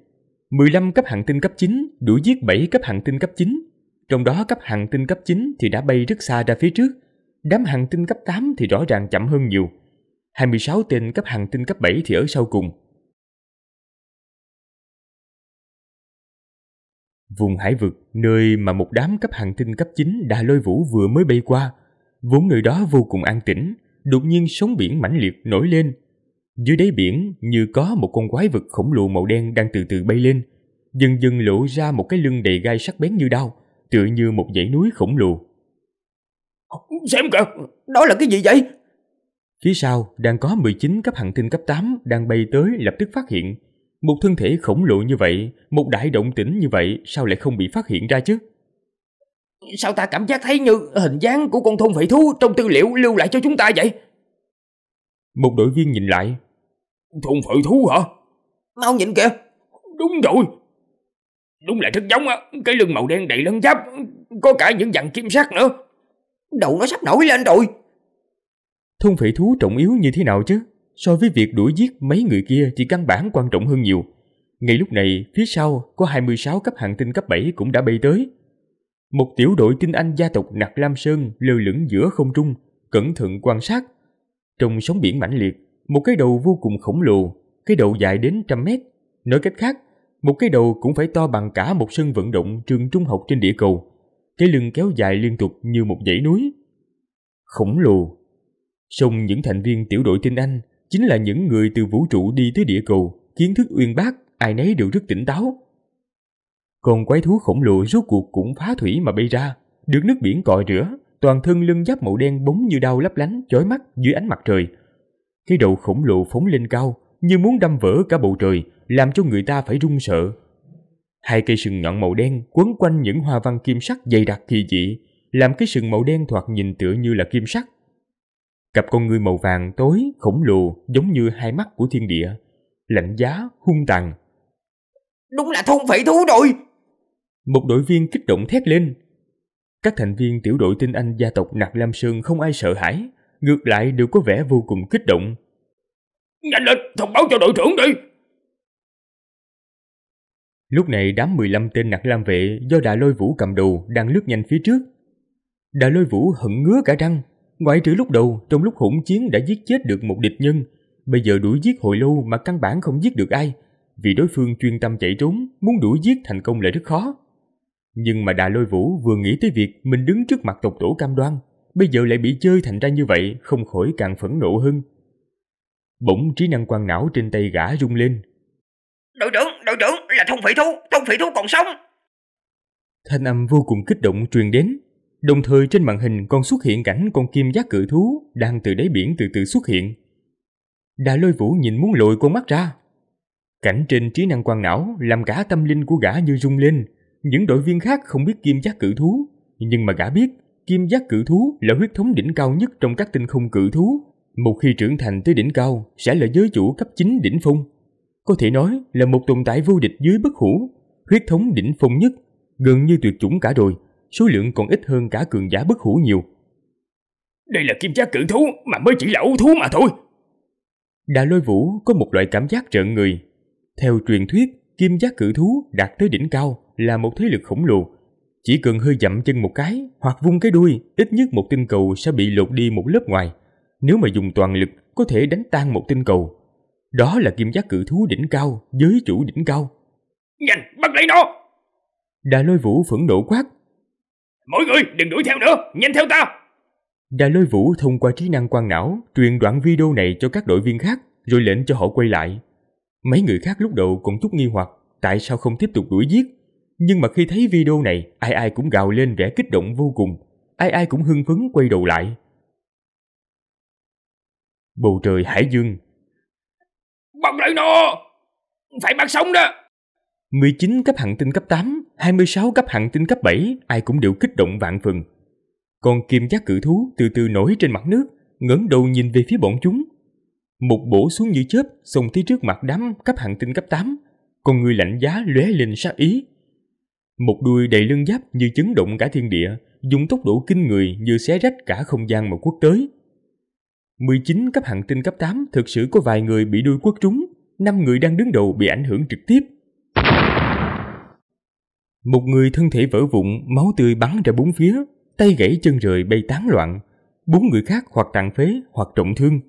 15 cấp hạng tinh cấp 9, đuổi giết 7 cấp hạng tinh cấp 9. Trong đó cấp hạng tinh cấp 9 thì đã bay rất xa ra phía trước, Đám hàng tinh cấp 8 thì rõ ràng chậm hơn nhiều. 26 tên cấp hàng tinh cấp 7 thì ở sau cùng. Vùng hải vực, nơi mà một đám cấp hàng tinh cấp 9 đã Lôi Vũ vừa mới bay qua, vốn nơi đó vô cùng an tĩnh, đột nhiên sóng biển mãnh liệt nổi lên. Dưới đáy biển như có một con quái vật khổng lồ màu đen đang từ từ bay lên, dần dần lộ ra một cái lưng đầy gai sắc bén như đau, tựa như một dãy núi khổng lồ. Xem kìa, đó là cái gì vậy? Phía sau, đang có 19 cấp hành tinh cấp 8 đang bay tới lập tức phát hiện. Một thân thể khổng lồ như vậy, một đại động tĩnh như vậy sao lại không bị phát hiện ra chứ? Sao ta cảm giác thấy như hình dáng của con thôn phệ thú trong tư liệu lưu lại cho chúng ta vậy? Một đội viên nhìn lại. Thôn phệ thú hả? Mau nhìn kìa. Đúng rồi. Đúng là rất giống á, cái lưng màu đen đầy lân giáp, có cả những dặn kim sắc nữa đầu nó sắp nổi lên rồi. Thôn phệ thú trọng yếu như thế nào chứ? So với việc đuổi giết mấy người kia thì căn bản quan trọng hơn nhiều. Ngay lúc này, phía sau có 26 cấp hàng tinh cấp bảy cũng đã bay tới. Một tiểu đội tinh anh gia tộc Nặc Lam Sơn lơ lửng giữa không trung, cẩn thận quan sát. Trong sóng biển mãnh liệt, một cái đầu vô cùng khổng lồ, cái đầu dài đến trăm mét. Nói cách khác, một cái đầu cũng phải to bằng cả một sân vận động trường trung học trên địa cầu cái lưng kéo dài liên tục như một dãy núi. Khổng lồ. Song những thành viên tiểu đội tinh Anh chính là những người từ vũ trụ đi tới địa cầu, kiến thức uyên bác, ai nấy đều rất tỉnh táo. Còn quái thú khổng lồ rốt cuộc cũng phá thủy mà bay ra, được nước biển còi rửa, toàn thân lưng giáp màu đen bóng như đau lấp lánh chói mắt dưới ánh mặt trời. Cái đầu khổng lồ phóng lên cao như muốn đâm vỡ cả bầu trời, làm cho người ta phải run sợ, Hai cây sừng nhọn màu đen quấn quanh những hoa văn kim sắc dày đặc kỳ dị, làm cái sừng màu đen thoạt nhìn tựa như là kim sắc. Cặp con người màu vàng tối, khổng lồ, giống như hai mắt của thiên địa, lạnh giá, hung tàn. Đúng là thôn phệ thú rồi! Một đội viên kích động thét lên. Các thành viên tiểu đội tinh anh gia tộc Nạc Lam Sơn không ai sợ hãi, ngược lại đều có vẻ vô cùng kích động. Nhanh lên, thông báo cho đội trưởng đi! Lúc này đám 15 tên nặng lam vệ do Đà Lôi Vũ cầm đầu đang lướt nhanh phía trước. Đà Lôi Vũ hận ngứa cả răng, ngoại trừ lúc đầu trong lúc hỗn chiến đã giết chết được một địch nhân, bây giờ đuổi giết hồi lâu mà căn bản không giết được ai, vì đối phương chuyên tâm chạy trốn, muốn đuổi giết thành công lại rất khó. Nhưng mà Đà Lôi Vũ vừa nghĩ tới việc mình đứng trước mặt tộc tổ cam đoan, bây giờ lại bị chơi thành ra như vậy, không khỏi càng phẫn nộ hơn. Bỗng trí năng quan não trên tay gã rung lên. Đội trưởng, đội trưởng, là thông phỉ thú thông phỉ thú còn sống thanh âm vô cùng kích động truyền đến đồng thời trên màn hình còn xuất hiện cảnh con kim giác cự thú đang từ đáy biển từ từ xuất hiện đà lôi vũ nhìn muốn lội con mắt ra cảnh trên trí năng quan não làm cả tâm linh của gã như rung lên những đội viên khác không biết kim giác cự thú nhưng mà gã biết kim giác cự thú là huyết thống đỉnh cao nhất trong các tinh không cự thú một khi trưởng thành tới đỉnh cao sẽ là giới chủ cấp 9 đỉnh phong có thể nói là một tồn tại vô địch dưới bất hủ, huyết thống đỉnh phong nhất, gần như tuyệt chủng cả rồi, số lượng còn ít hơn cả cường giả bất hủ nhiều. Đây là kim giác cự thú mà mới chỉ là ấu thú mà thôi. Đà lôi vũ có một loại cảm giác trợn người. Theo truyền thuyết, kim giác cự thú đạt tới đỉnh cao là một thế lực khổng lồ. Chỉ cần hơi dậm chân một cái hoặc vung cái đuôi, ít nhất một tinh cầu sẽ bị lột đi một lớp ngoài. Nếu mà dùng toàn lực, có thể đánh tan một tinh cầu. Đó là kim giác cự thú đỉnh cao, giới chủ đỉnh cao. Nhanh, bắt lấy nó! Đà lôi vũ phẫn nộ quát. Mọi người đừng đuổi theo nữa, nhanh theo ta! Đà lôi vũ thông qua trí năng quan não truyền đoạn video này cho các đội viên khác rồi lệnh cho họ quay lại. Mấy người khác lúc đầu còn chút nghi hoặc tại sao không tiếp tục đuổi giết. Nhưng mà khi thấy video này, ai ai cũng gào lên vẻ kích động vô cùng. Ai ai cũng hưng phấn quay đầu lại. Bầu trời hải dương bằng lại nó phải bắt sống đó 19 cấp hạng tinh cấp 8, 26 cấp hạng tinh cấp 7, ai cũng đều kích động vạn phần. Còn kim giác cự thú từ từ nổi trên mặt nước, ngẩng đầu nhìn về phía bọn chúng. Một bổ xuống như chớp, xông tới trước mặt đám cấp hạng tinh cấp 8, con người lạnh giá lóe lên sát ý. Một đuôi đầy lưng giáp như chấn động cả thiên địa, dùng tốc độ kinh người như xé rách cả không gian mà quốc tới. 19 cấp hạng tinh cấp 8 thực sự có vài người bị đuôi quất trúng, 5 người đang đứng đầu bị ảnh hưởng trực tiếp. Một người thân thể vỡ vụn, máu tươi bắn ra bốn phía, tay gãy chân rời bay tán loạn. Bốn người khác hoặc tàn phế hoặc trọng thương.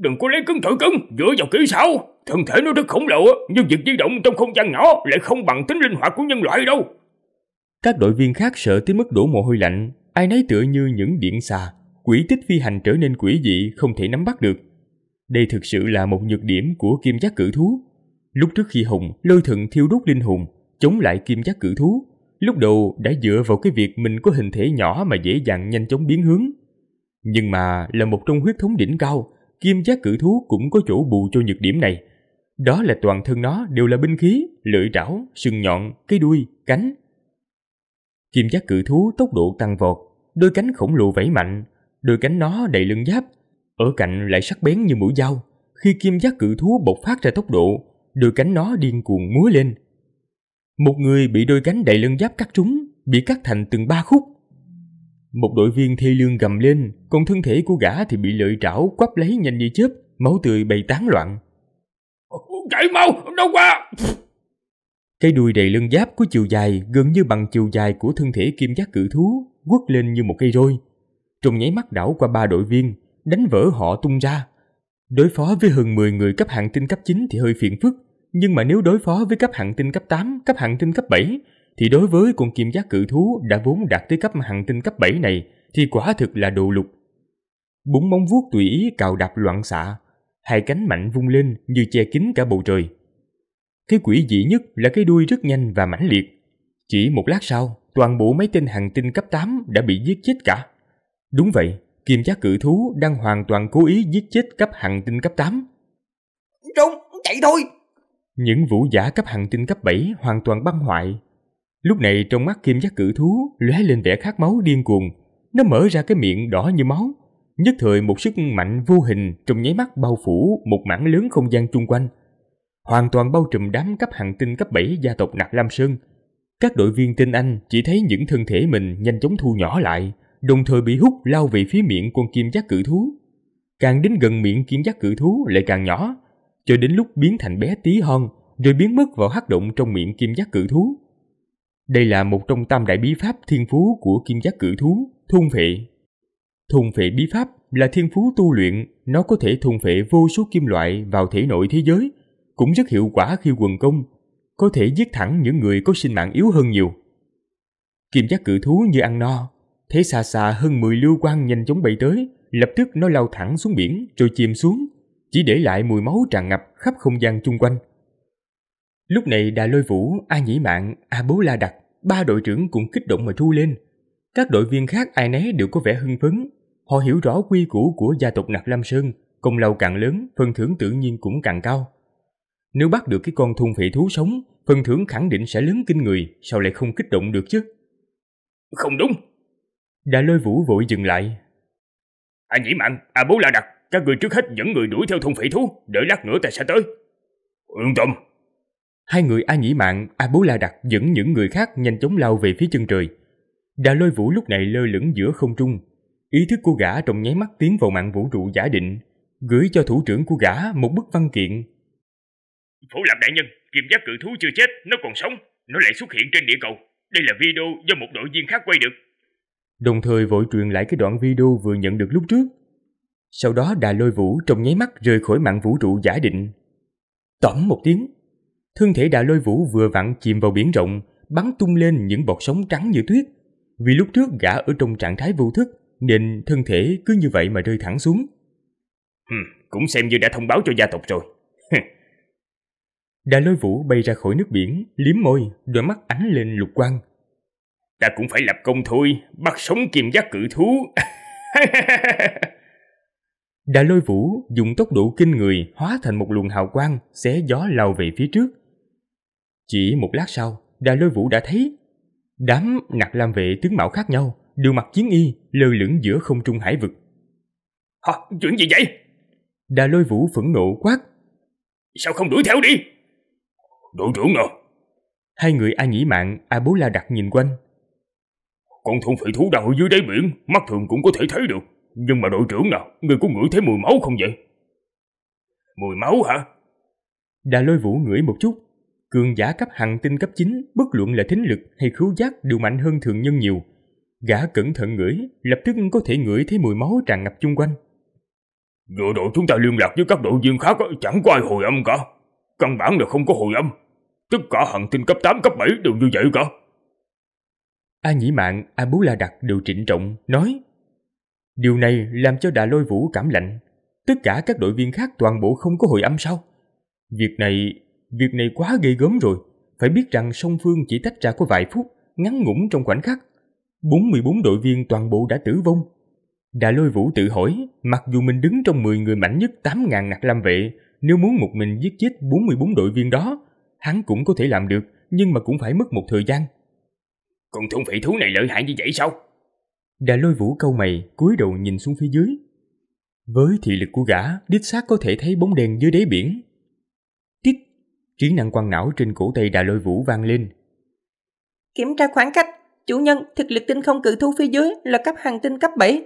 Đừng có lấy cứng thử cứng, dựa vào kỹ sao? Thân thể nó rất khổng lồ, nhưng việc di động trong không gian nhỏ lại không bằng tính linh hoạt của nhân loại đâu. Các đội viên khác sợ tới mức đổ mồ hôi lạnh, ai nấy tựa như những điện xà quỷ tích phi hành trở nên quỷ dị không thể nắm bắt được. Đây thực sự là một nhược điểm của kim giác cử thú. Lúc trước khi Hùng lôi thần thiêu đốt linh hồn, chống lại kim giác cử thú, lúc đầu đã dựa vào cái việc mình có hình thể nhỏ mà dễ dàng nhanh chóng biến hướng. Nhưng mà là một trong huyết thống đỉnh cao, kim giác cử thú cũng có chỗ bù cho nhược điểm này. Đó là toàn thân nó đều là binh khí, lưỡi rảo, sừng nhọn, cái đuôi, cánh. Kim giác cử thú tốc độ tăng vọt, đôi cánh khổng lồ vẫy mạnh, đôi cánh nó đầy lưng giáp, ở cạnh lại sắc bén như mũi dao. Khi kim giác cự thú bộc phát ra tốc độ, đôi cánh nó điên cuồng múa lên. Một người bị đôi cánh đầy lưng giáp cắt trúng, bị cắt thành từng ba khúc. Một đội viên thê lương gầm lên, còn thân thể của gã thì bị lợi trảo quắp lấy nhanh như chớp, máu tươi bày tán loạn. Chạy mau, đâu qua! cây đuôi đầy lưng giáp có chiều dài gần như bằng chiều dài của thân thể kim giác cự thú, quất lên như một cây roi. Trùng nháy mắt đảo qua ba đội viên, đánh vỡ họ tung ra. Đối phó với hơn 10 người cấp hạng tinh cấp 9 thì hơi phiền phức, nhưng mà nếu đối phó với cấp hạng tinh cấp 8, cấp hạng tinh cấp 7 thì đối với con kim giác cự thú đã vốn đạt tới cấp hạng tinh cấp 7 này thì quả thực là đồ lục. Bốn móng vuốt tùy ý cào đạp loạn xạ, hai cánh mạnh vung lên như che kín cả bầu trời. Cái quỷ dị nhất là cái đuôi rất nhanh và mãnh liệt. Chỉ một lát sau, toàn bộ mấy tên hàng tinh cấp 8 đã bị giết chết cả. Đúng vậy, kiềm giác cự thú đang hoàn toàn cố ý giết chết cấp hành tinh cấp 8. Trốn, chạy thôi! Những vũ giả cấp hành tinh cấp 7 hoàn toàn băng hoại. Lúc này trong mắt kim giác cự thú lóe lên vẻ khát máu điên cuồng. Nó mở ra cái miệng đỏ như máu. Nhất thời một sức mạnh vô hình trong nháy mắt bao phủ một mảng lớn không gian chung quanh. Hoàn toàn bao trùm đám cấp hành tinh cấp 7 gia tộc Nạc Lam Sơn. Các đội viên tinh Anh chỉ thấy những thân thể mình nhanh chóng thu nhỏ lại, đồng thời bị hút lao về phía miệng con kim giác cự thú. Càng đến gần miệng kim giác cự thú lại càng nhỏ, cho đến lúc biến thành bé tí hon rồi biến mất vào hắc động trong miệng kim giác cự thú. Đây là một trong tam đại bí pháp thiên phú của kim giác cự thú, thôn phệ. Thôn phệ bí pháp là thiên phú tu luyện, nó có thể thôn phệ vô số kim loại vào thể nội thế giới, cũng rất hiệu quả khi quần công, có thể giết thẳng những người có sinh mạng yếu hơn nhiều. Kim giác cự thú như ăn no, Thấy xa xa hơn 10 lưu quan nhanh chóng bay tới, lập tức nó lao thẳng xuống biển rồi chìm xuống, chỉ để lại mùi máu tràn ngập khắp không gian chung quanh. Lúc này Đà Lôi Vũ, A Nhĩ Mạng, A Bố La Đặc, ba đội trưởng cũng kích động mà tru lên. Các đội viên khác ai nấy đều có vẻ hưng phấn. Họ hiểu rõ quy củ của gia tộc Nặc Lam Sơn, công lao càng lớn, phần thưởng tự nhiên cũng càng cao. Nếu bắt được cái con thôn phệ thú sống, phần thưởng khẳng định sẽ lớn kinh người, sao lại không kích động được chứ? Không đúng, đã lôi vũ vội dừng lại. a à, nhĩ mạng a à, bố la đặt, các người trước hết dẫn người đuổi theo thôn phỉ thú, đợi lát nữa ta sẽ tới. Yên tâm. Hai người A Nhĩ Mạng, A Bố La Đặc dẫn những người khác nhanh chóng lao về phía chân trời. Đà lôi vũ lúc này lơ lửng giữa không trung. Ý thức của gã trong nháy mắt tiến vào mạng vũ trụ giả định, gửi cho thủ trưởng của gã một bức văn kiện. Phủ làm đại nhân, kim giác cự thú chưa chết, nó còn sống, nó lại xuất hiện trên địa cầu. Đây là video do một đội viên khác quay được, đồng thời vội truyền lại cái đoạn video vừa nhận được lúc trước. Sau đó đà lôi vũ trong nháy mắt rời khỏi mạng vũ trụ giả định. Tỏm một tiếng, thân thể đà lôi vũ vừa vặn chìm vào biển rộng, bắn tung lên những bọt sóng trắng như tuyết. Vì lúc trước gã ở trong trạng thái vô thức, nên thân thể cứ như vậy mà rơi thẳng xuống. Ừ, cũng xem như đã thông báo cho gia tộc rồi. đà lôi vũ bay ra khỏi nước biển, liếm môi, đôi mắt ánh lên lục quang, ta cũng phải lập công thôi, bắt sống kiềm giác cự thú. Đại lôi vũ dùng tốc độ kinh người hóa thành một luồng hào quang xé gió lao về phía trước. Chỉ một lát sau, đại lôi vũ đã thấy đám nặc lam vệ tướng mạo khác nhau đều mặc chiến y lơ lửng giữa không trung hải vực. Hả? Chuyện gì vậy? Đà lôi vũ phẫn nộ quát. Sao không đuổi theo đi? Đội trưởng à? Hai người ai nhĩ mạng, a bố la đặt nhìn quanh con thôn phệ thú đào ở dưới đáy biển, mắt thường cũng có thể thấy được. Nhưng mà đội trưởng nào, người có ngửi thấy mùi máu không vậy? Mùi máu hả? Đà lôi vũ ngửi một chút. Cường giả cấp hằng tinh cấp 9, bất luận là thính lực hay khứu giác đều mạnh hơn thường nhân nhiều. Gã cẩn thận ngửi, lập tức có thể ngửi thấy mùi máu tràn ngập chung quanh. Đội đội chúng ta liên lạc với các đội viên khác chẳng có ai hồi âm cả. Căn bản là không có hồi âm. Tất cả hằng tinh cấp 8, cấp 7 đều như vậy cả. A Nhĩ Mạng, A Bú La Đặc đều trịnh trọng, nói Điều này làm cho Đà Lôi Vũ cảm lạnh. Tất cả các đội viên khác toàn bộ không có hồi âm sao? Việc này, việc này quá gây gớm rồi. Phải biết rằng song phương chỉ tách ra có vài phút, ngắn ngủn trong khoảnh khắc. 44 đội viên toàn bộ đã tử vong. Đà Lôi Vũ tự hỏi, mặc dù mình đứng trong 10 người mạnh nhất 8.000 nặc lam vệ, nếu muốn một mình giết chết 44 đội viên đó, hắn cũng có thể làm được, nhưng mà cũng phải mất một thời gian. Con thôn phỉ thú này lợi hại như vậy sao? Đã lôi vũ câu mày, cúi đầu nhìn xuống phía dưới. Với thị lực của gã, đích xác có thể thấy bóng đèn dưới đáy biển. Tít, trí năng quan não trên cổ tay đà lôi vũ vang lên. Kiểm tra khoảng cách, chủ nhân thực lực tinh không cự thú phía dưới là cấp hàng tinh cấp 7.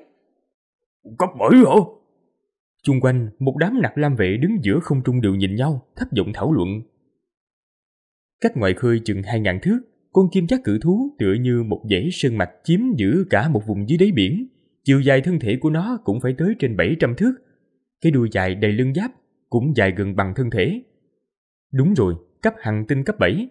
Cấp 7 hả? Chung quanh, một đám nặc lam vệ đứng giữa không trung đều nhìn nhau, thấp giọng thảo luận. Cách ngoài khơi chừng 2.000 thước, con kim giác cử thú tựa như một dãy sơn mạch chiếm giữ cả một vùng dưới đáy biển. Chiều dài thân thể của nó cũng phải tới trên 700 thước. Cái đuôi dài đầy lưng giáp cũng dài gần bằng thân thể. Đúng rồi, cấp hằng tinh cấp 7.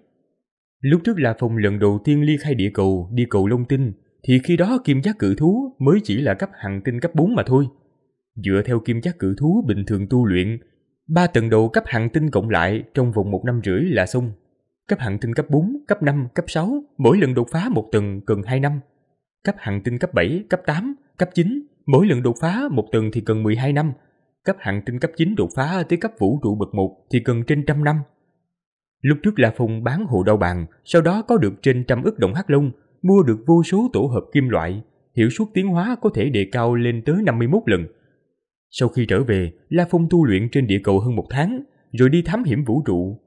Lúc trước là phòng lần đầu tiên ly khai địa cầu, đi cầu lông tinh, thì khi đó kim giác cự thú mới chỉ là cấp hằng tinh cấp 4 mà thôi. Dựa theo kim giác cự thú bình thường tu luyện, ba tầng đầu cấp hằng tinh cộng lại trong vòng một năm rưỡi là xong. Cấp hạng tinh cấp 4, cấp 5, cấp 6, mỗi lần đột phá một tầng cần 2 năm. Cấp hạng tinh cấp 7, cấp 8, cấp 9, mỗi lần đột phá một tầng thì cần 12 năm. Cấp hạng tinh cấp 9 đột phá tới cấp vũ trụ bậc 1 thì cần trên trăm năm. Lúc trước La Phong bán hồ đau bàn, sau đó có được trên trăm ức đồng hắc lông, mua được vô số tổ hợp kim loại, hiệu suất tiến hóa có thể đề cao lên tới 51 lần. Sau khi trở về, La Phong tu luyện trên địa cầu hơn một tháng, rồi đi thám hiểm vũ trụ,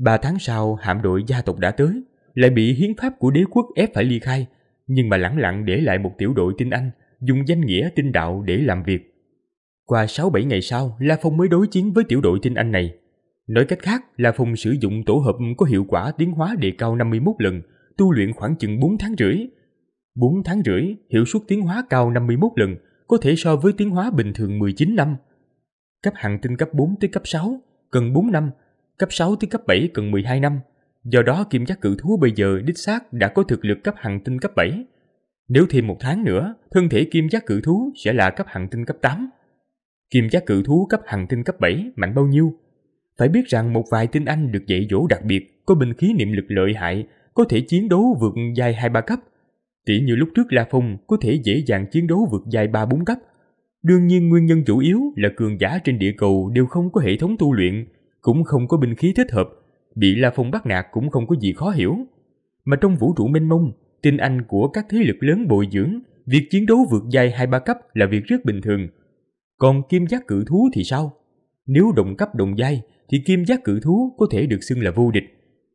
Ba tháng sau, hạm đội gia tộc đã tới, lại bị hiến pháp của đế quốc ép phải ly khai, nhưng mà lẳng lặng để lại một tiểu đội tinh Anh, dùng danh nghĩa tinh đạo để làm việc. Qua 6-7 ngày sau, La Phong mới đối chiến với tiểu đội tinh Anh này. Nói cách khác, La Phong sử dụng tổ hợp có hiệu quả tiến hóa đề cao 51 lần, tu luyện khoảng chừng 4 tháng rưỡi. 4 tháng rưỡi, hiệu suất tiến hóa cao 51 lần, có thể so với tiến hóa bình thường 19 năm. Cấp hạng tinh cấp 4 tới cấp 6, cần 4 năm Cấp 6 tới cấp 7 cần 12 năm, do đó kim giác cự thú bây giờ đích xác đã có thực lực cấp hành tinh cấp 7. Nếu thêm một tháng nữa, thân thể kim giác cự thú sẽ là cấp hành tinh cấp 8. Kim giác cự thú cấp hành tinh cấp 7 mạnh bao nhiêu? Phải biết rằng một vài tinh anh được dạy dỗ đặc biệt, có binh khí niệm lực lợi hại, có thể chiến đấu vượt dài 2-3 cấp. Tỷ như lúc trước La Phong có thể dễ dàng chiến đấu vượt dài 3-4 cấp. Đương nhiên nguyên nhân chủ yếu là cường giả trên địa cầu đều không có hệ thống tu luyện, cũng không có binh khí thích hợp, bị La Phong bắt nạt cũng không có gì khó hiểu. Mà trong vũ trụ mênh mông, tinh anh của các thế lực lớn bồi dưỡng, việc chiến đấu vượt dài hai ba cấp là việc rất bình thường. Còn kim giác cự thú thì sao? Nếu đồng cấp đồng giai thì kim giác cự thú có thể được xưng là vô địch.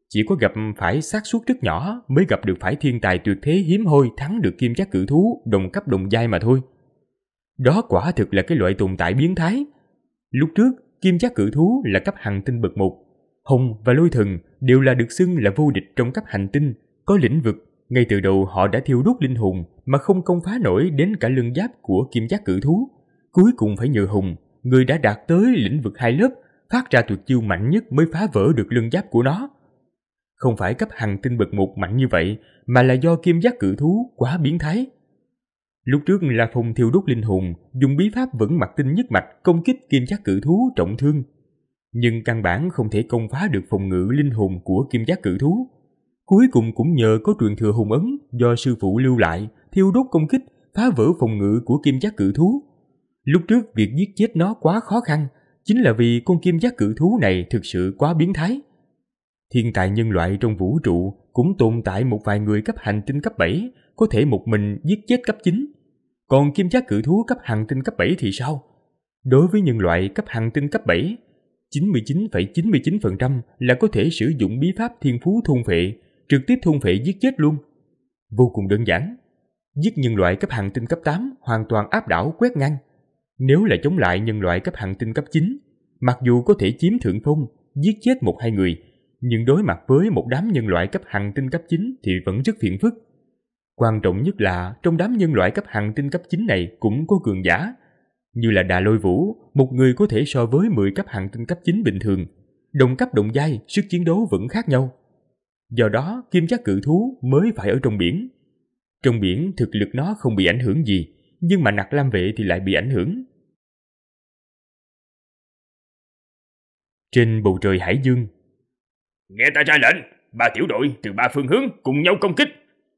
Chỉ có gặp phải xác suất rất nhỏ mới gặp được phải thiên tài tuyệt thế hiếm hoi thắng được kim giác cự thú đồng cấp đồng giai mà thôi. Đó quả thực là cái loại tồn tại biến thái. Lúc trước, Kim giác cử thú là cấp hành tinh bậc một, Hồng và lôi thần đều là được xưng là vô địch trong cấp hành tinh, có lĩnh vực. Ngay từ đầu họ đã thiêu đốt linh hồn mà không công phá nổi đến cả lưng giáp của kim giác cử thú. Cuối cùng phải nhờ Hùng, người đã đạt tới lĩnh vực hai lớp, phát ra tuyệt chiêu mạnh nhất mới phá vỡ được lưng giáp của nó. Không phải cấp hành tinh bậc một mạnh như vậy, mà là do kim giác cử thú quá biến thái. Lúc trước La Phong thiêu đốt linh hồn, dùng bí pháp vẫn mặc tinh nhất mạch công kích kim giác cử thú trọng thương. Nhưng căn bản không thể công phá được phòng ngự linh hồn của kim giác cử thú. Cuối cùng cũng nhờ có truyền thừa hùng ấn do sư phụ lưu lại, thiêu đốt công kích, phá vỡ phòng ngự của kim giác cử thú. Lúc trước việc giết chết nó quá khó khăn, chính là vì con kim giác cử thú này thực sự quá biến thái. Thiên tài nhân loại trong vũ trụ cũng tồn tại một vài người cấp hành tinh cấp 7, có thể một mình giết chết cấp 9 còn kim giác cự thú cấp hành tinh cấp 7 thì sao? Đối với nhân loại cấp hành tinh cấp 7, 99,99% là có thể sử dụng bí pháp thiên phú thôn phệ, trực tiếp thôn phệ giết chết luôn. Vô cùng đơn giản. Giết nhân loại cấp hành tinh cấp 8 hoàn toàn áp đảo quét ngang. Nếu là chống lại nhân loại cấp hành tinh cấp 9, mặc dù có thể chiếm thượng phong, giết chết một hai người, nhưng đối mặt với một đám nhân loại cấp hành tinh cấp 9 thì vẫn rất phiền phức. Quan trọng nhất là trong đám nhân loại cấp hàng tinh cấp 9 này cũng có cường giả. Như là Đà Lôi Vũ, một người có thể so với 10 cấp hàng tinh cấp 9 bình thường. Đồng cấp đồng giai, sức chiến đấu vẫn khác nhau. Do đó, kim giác cự thú mới phải ở trong biển. Trong biển thực lực nó không bị ảnh hưởng gì, nhưng mà nặc lam vệ thì lại bị ảnh hưởng. Trên bầu trời hải dương Nghe ta ra lệnh, ba tiểu đội từ ba phương hướng cùng nhau công kích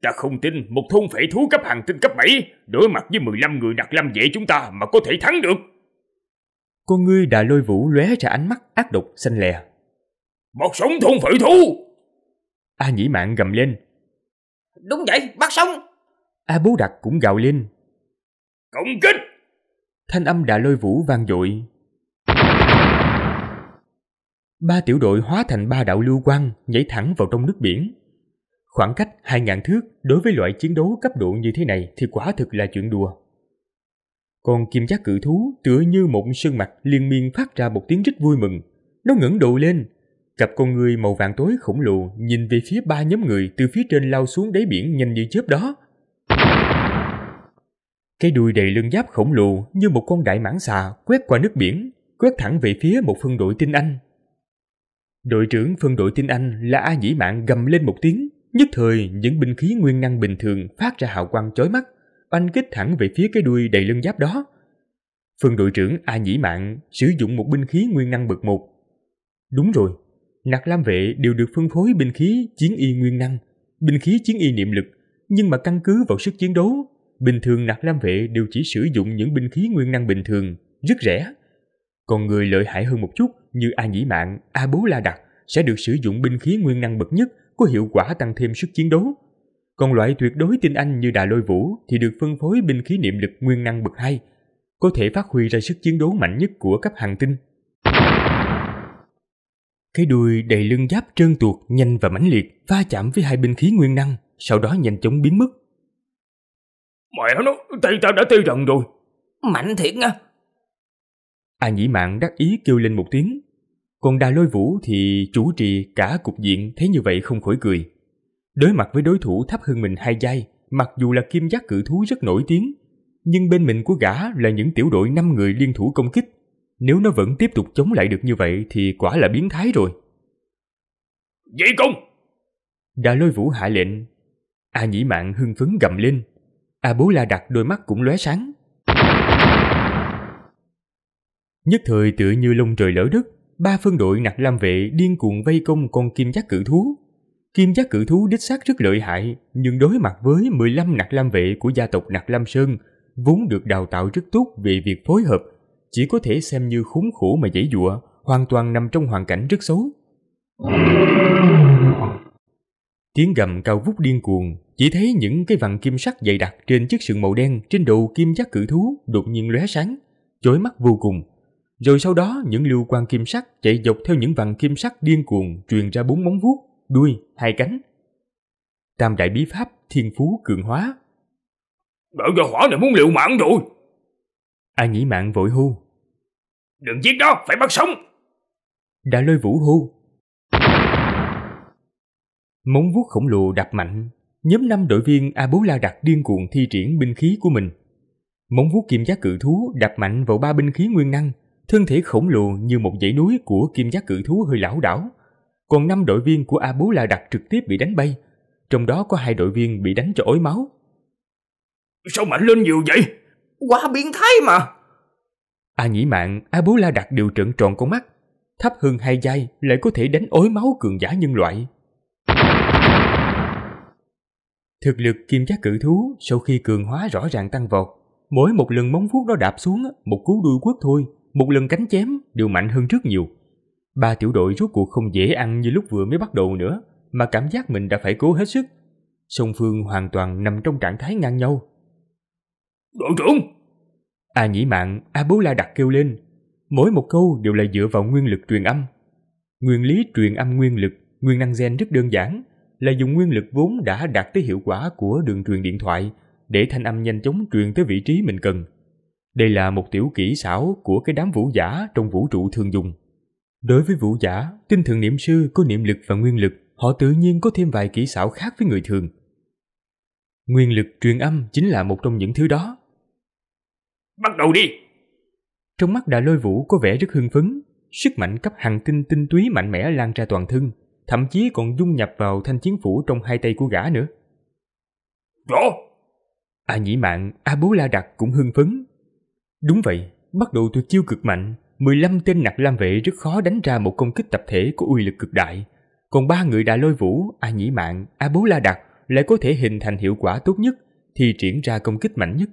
Ta không tin một thôn phệ thú cấp hàng tinh cấp 7 đối mặt với 15 người đặc lâm vệ chúng ta mà có thể thắng được. Con ngươi đã lôi vũ lóe ra ánh mắt ác độc xanh lè. bắt sống thôn phệ thú! A nhĩ mạng gầm lên. Đúng vậy, bắt sống! A bố đặc cũng gào lên. công kích! Thanh âm đã lôi vũ vang dội. Ba tiểu đội hóa thành ba đạo lưu quang nhảy thẳng vào trong nước biển. Khoảng cách hai ngàn thước đối với loại chiến đấu cấp độ như thế này thì quả thực là chuyện đùa. Con kim giác cự thú tựa như một sương mặt liên miên phát ra một tiếng rít vui mừng. Nó ngẩng đầu lên. Cặp con người màu vàng tối khổng lồ nhìn về phía ba nhóm người từ phía trên lao xuống đáy biển nhanh như chớp đó. Cái đuôi đầy lưng giáp khổng lồ như một con đại mãng xà quét qua nước biển, quét thẳng về phía một phân đội tinh Anh. Đội trưởng phân đội tinh Anh là A Nhĩ Mạng gầm lên một tiếng, Nhất thời, những binh khí nguyên năng bình thường phát ra hào quang chói mắt, oanh kích thẳng về phía cái đuôi đầy lưng giáp đó. Phương đội trưởng A Nhĩ Mạng sử dụng một binh khí nguyên năng bậc một. Đúng rồi, Nạc Lam Vệ đều được phân phối binh khí chiến y nguyên năng, binh khí chiến y niệm lực, nhưng mà căn cứ vào sức chiến đấu, bình thường Nạc Lam Vệ đều chỉ sử dụng những binh khí nguyên năng bình thường, rất rẻ. Còn người lợi hại hơn một chút như A Nhĩ Mạng, A Bố La Đặc sẽ được sử dụng binh khí nguyên năng bậc nhất có hiệu quả tăng thêm sức chiến đấu. Còn loại tuyệt đối tinh anh như Đà Lôi Vũ thì được phân phối binh khí niệm lực nguyên năng bậc 2, có thể phát huy ra sức chiến đấu mạnh nhất của cấp hành tinh. Cái đuôi đầy lưng giáp trơn tuột nhanh và mãnh liệt va chạm với hai binh khí nguyên năng, sau đó nhanh chóng biến mất. Mẹ nó, tay tao đã tiêu rần rồi. Mạnh thiệt nha. A à, nhĩ mạng đắc ý kêu lên một tiếng, còn đà lôi vũ thì chủ trì cả cục diện thấy như vậy không khỏi cười. Đối mặt với đối thủ thấp hơn mình hai giai, mặc dù là kim giác cử thú rất nổi tiếng, nhưng bên mình của gã là những tiểu đội 5 người liên thủ công kích. Nếu nó vẫn tiếp tục chống lại được như vậy thì quả là biến thái rồi. Dậy công! Đà lôi vũ hạ lệnh. A nhĩ mạng hưng phấn gầm lên. A bố la đặt đôi mắt cũng lóe sáng. Nhất thời tựa như lông trời lỡ đất, ba phân đội nặc lam vệ điên cuồng vây công con kim giác cự thú. Kim giác cự thú đích xác rất lợi hại, nhưng đối mặt với 15 nặc lam vệ của gia tộc nặc lam sơn, vốn được đào tạo rất tốt về việc phối hợp, chỉ có thể xem như khốn khổ mà dãy dụa, hoàn toàn nằm trong hoàn cảnh rất xấu. Tiếng gầm cao vút điên cuồng, chỉ thấy những cái vằn kim sắc dày đặc trên chiếc sừng màu đen trên đầu kim giác cự thú đột nhiên lóe sáng, chói mắt vô cùng. Rồi sau đó những lưu quan kim sắc chạy dọc theo những vằn kim sắc điên cuồng truyền ra bốn móng vuốt, đuôi, hai cánh. Tam đại bí pháp thiên phú cường hóa. Bọn gia hỏa này muốn liệu mạng rồi. A nhĩ mạng vội hô. Đừng giết đó, phải bắt sống. Đã lôi vũ hô. Móng vuốt khổng lồ đập mạnh, nhóm năm đội viên A Bố La Đặc điên cuồng thi triển binh khí của mình. Móng vuốt kim giác cự thú đập mạnh vào ba binh khí nguyên năng, thân thể khổng lồ như một dãy núi của kim giác cự thú hơi lão đảo. Còn năm đội viên của A bố La Đặc trực tiếp bị đánh bay, trong đó có hai đội viên bị đánh cho ối máu. Sao mạnh lên nhiều vậy? Quá biến thái mà! A Nhĩ Mạng, A bố La Đặc đều trợn tròn con mắt, thấp hơn hai giai lại có thể đánh ối máu cường giả nhân loại. Thực lực kim giác cự thú sau khi cường hóa rõ ràng tăng vọt, mỗi một lần móng vuốt nó đạp xuống một cú đuôi quất thôi một lần cánh chém đều mạnh hơn rất nhiều. Ba tiểu đội rốt cuộc không dễ ăn như lúc vừa mới bắt đầu nữa, mà cảm giác mình đã phải cố hết sức. Song phương hoàn toàn nằm trong trạng thái ngang nhau. Đội trưởng! A nhĩ mạng, A à bố la đặt kêu lên. Mỗi một câu đều là dựa vào nguyên lực truyền âm. Nguyên lý truyền âm nguyên lực, nguyên năng gen rất đơn giản, là dùng nguyên lực vốn đã đạt tới hiệu quả của đường truyền điện thoại để thanh âm nhanh chóng truyền tới vị trí mình cần. Đây là một tiểu kỹ xảo của cái đám vũ giả trong vũ trụ thường dùng. Đối với vũ giả, tinh thượng niệm sư có niệm lực và nguyên lực, họ tự nhiên có thêm vài kỹ xảo khác với người thường. Nguyên lực truyền âm chính là một trong những thứ đó. Bắt đầu đi! Trong mắt đà lôi vũ có vẻ rất hưng phấn, sức mạnh cấp hàng tinh tinh túy mạnh mẽ lan ra toàn thân, thậm chí còn dung nhập vào thanh chiến phủ trong hai tay của gã nữa. Rõ! A à nhĩ mạng, A bố la đặc cũng hưng phấn, Đúng vậy, bắt đầu từ chiêu cực mạnh, 15 tên nặc lam vệ rất khó đánh ra một công kích tập thể có uy lực cực đại. Còn ba người đại lôi vũ, A Nhĩ Mạng, A Bố La Đặc lại có thể hình thành hiệu quả tốt nhất, thì triển ra công kích mạnh nhất.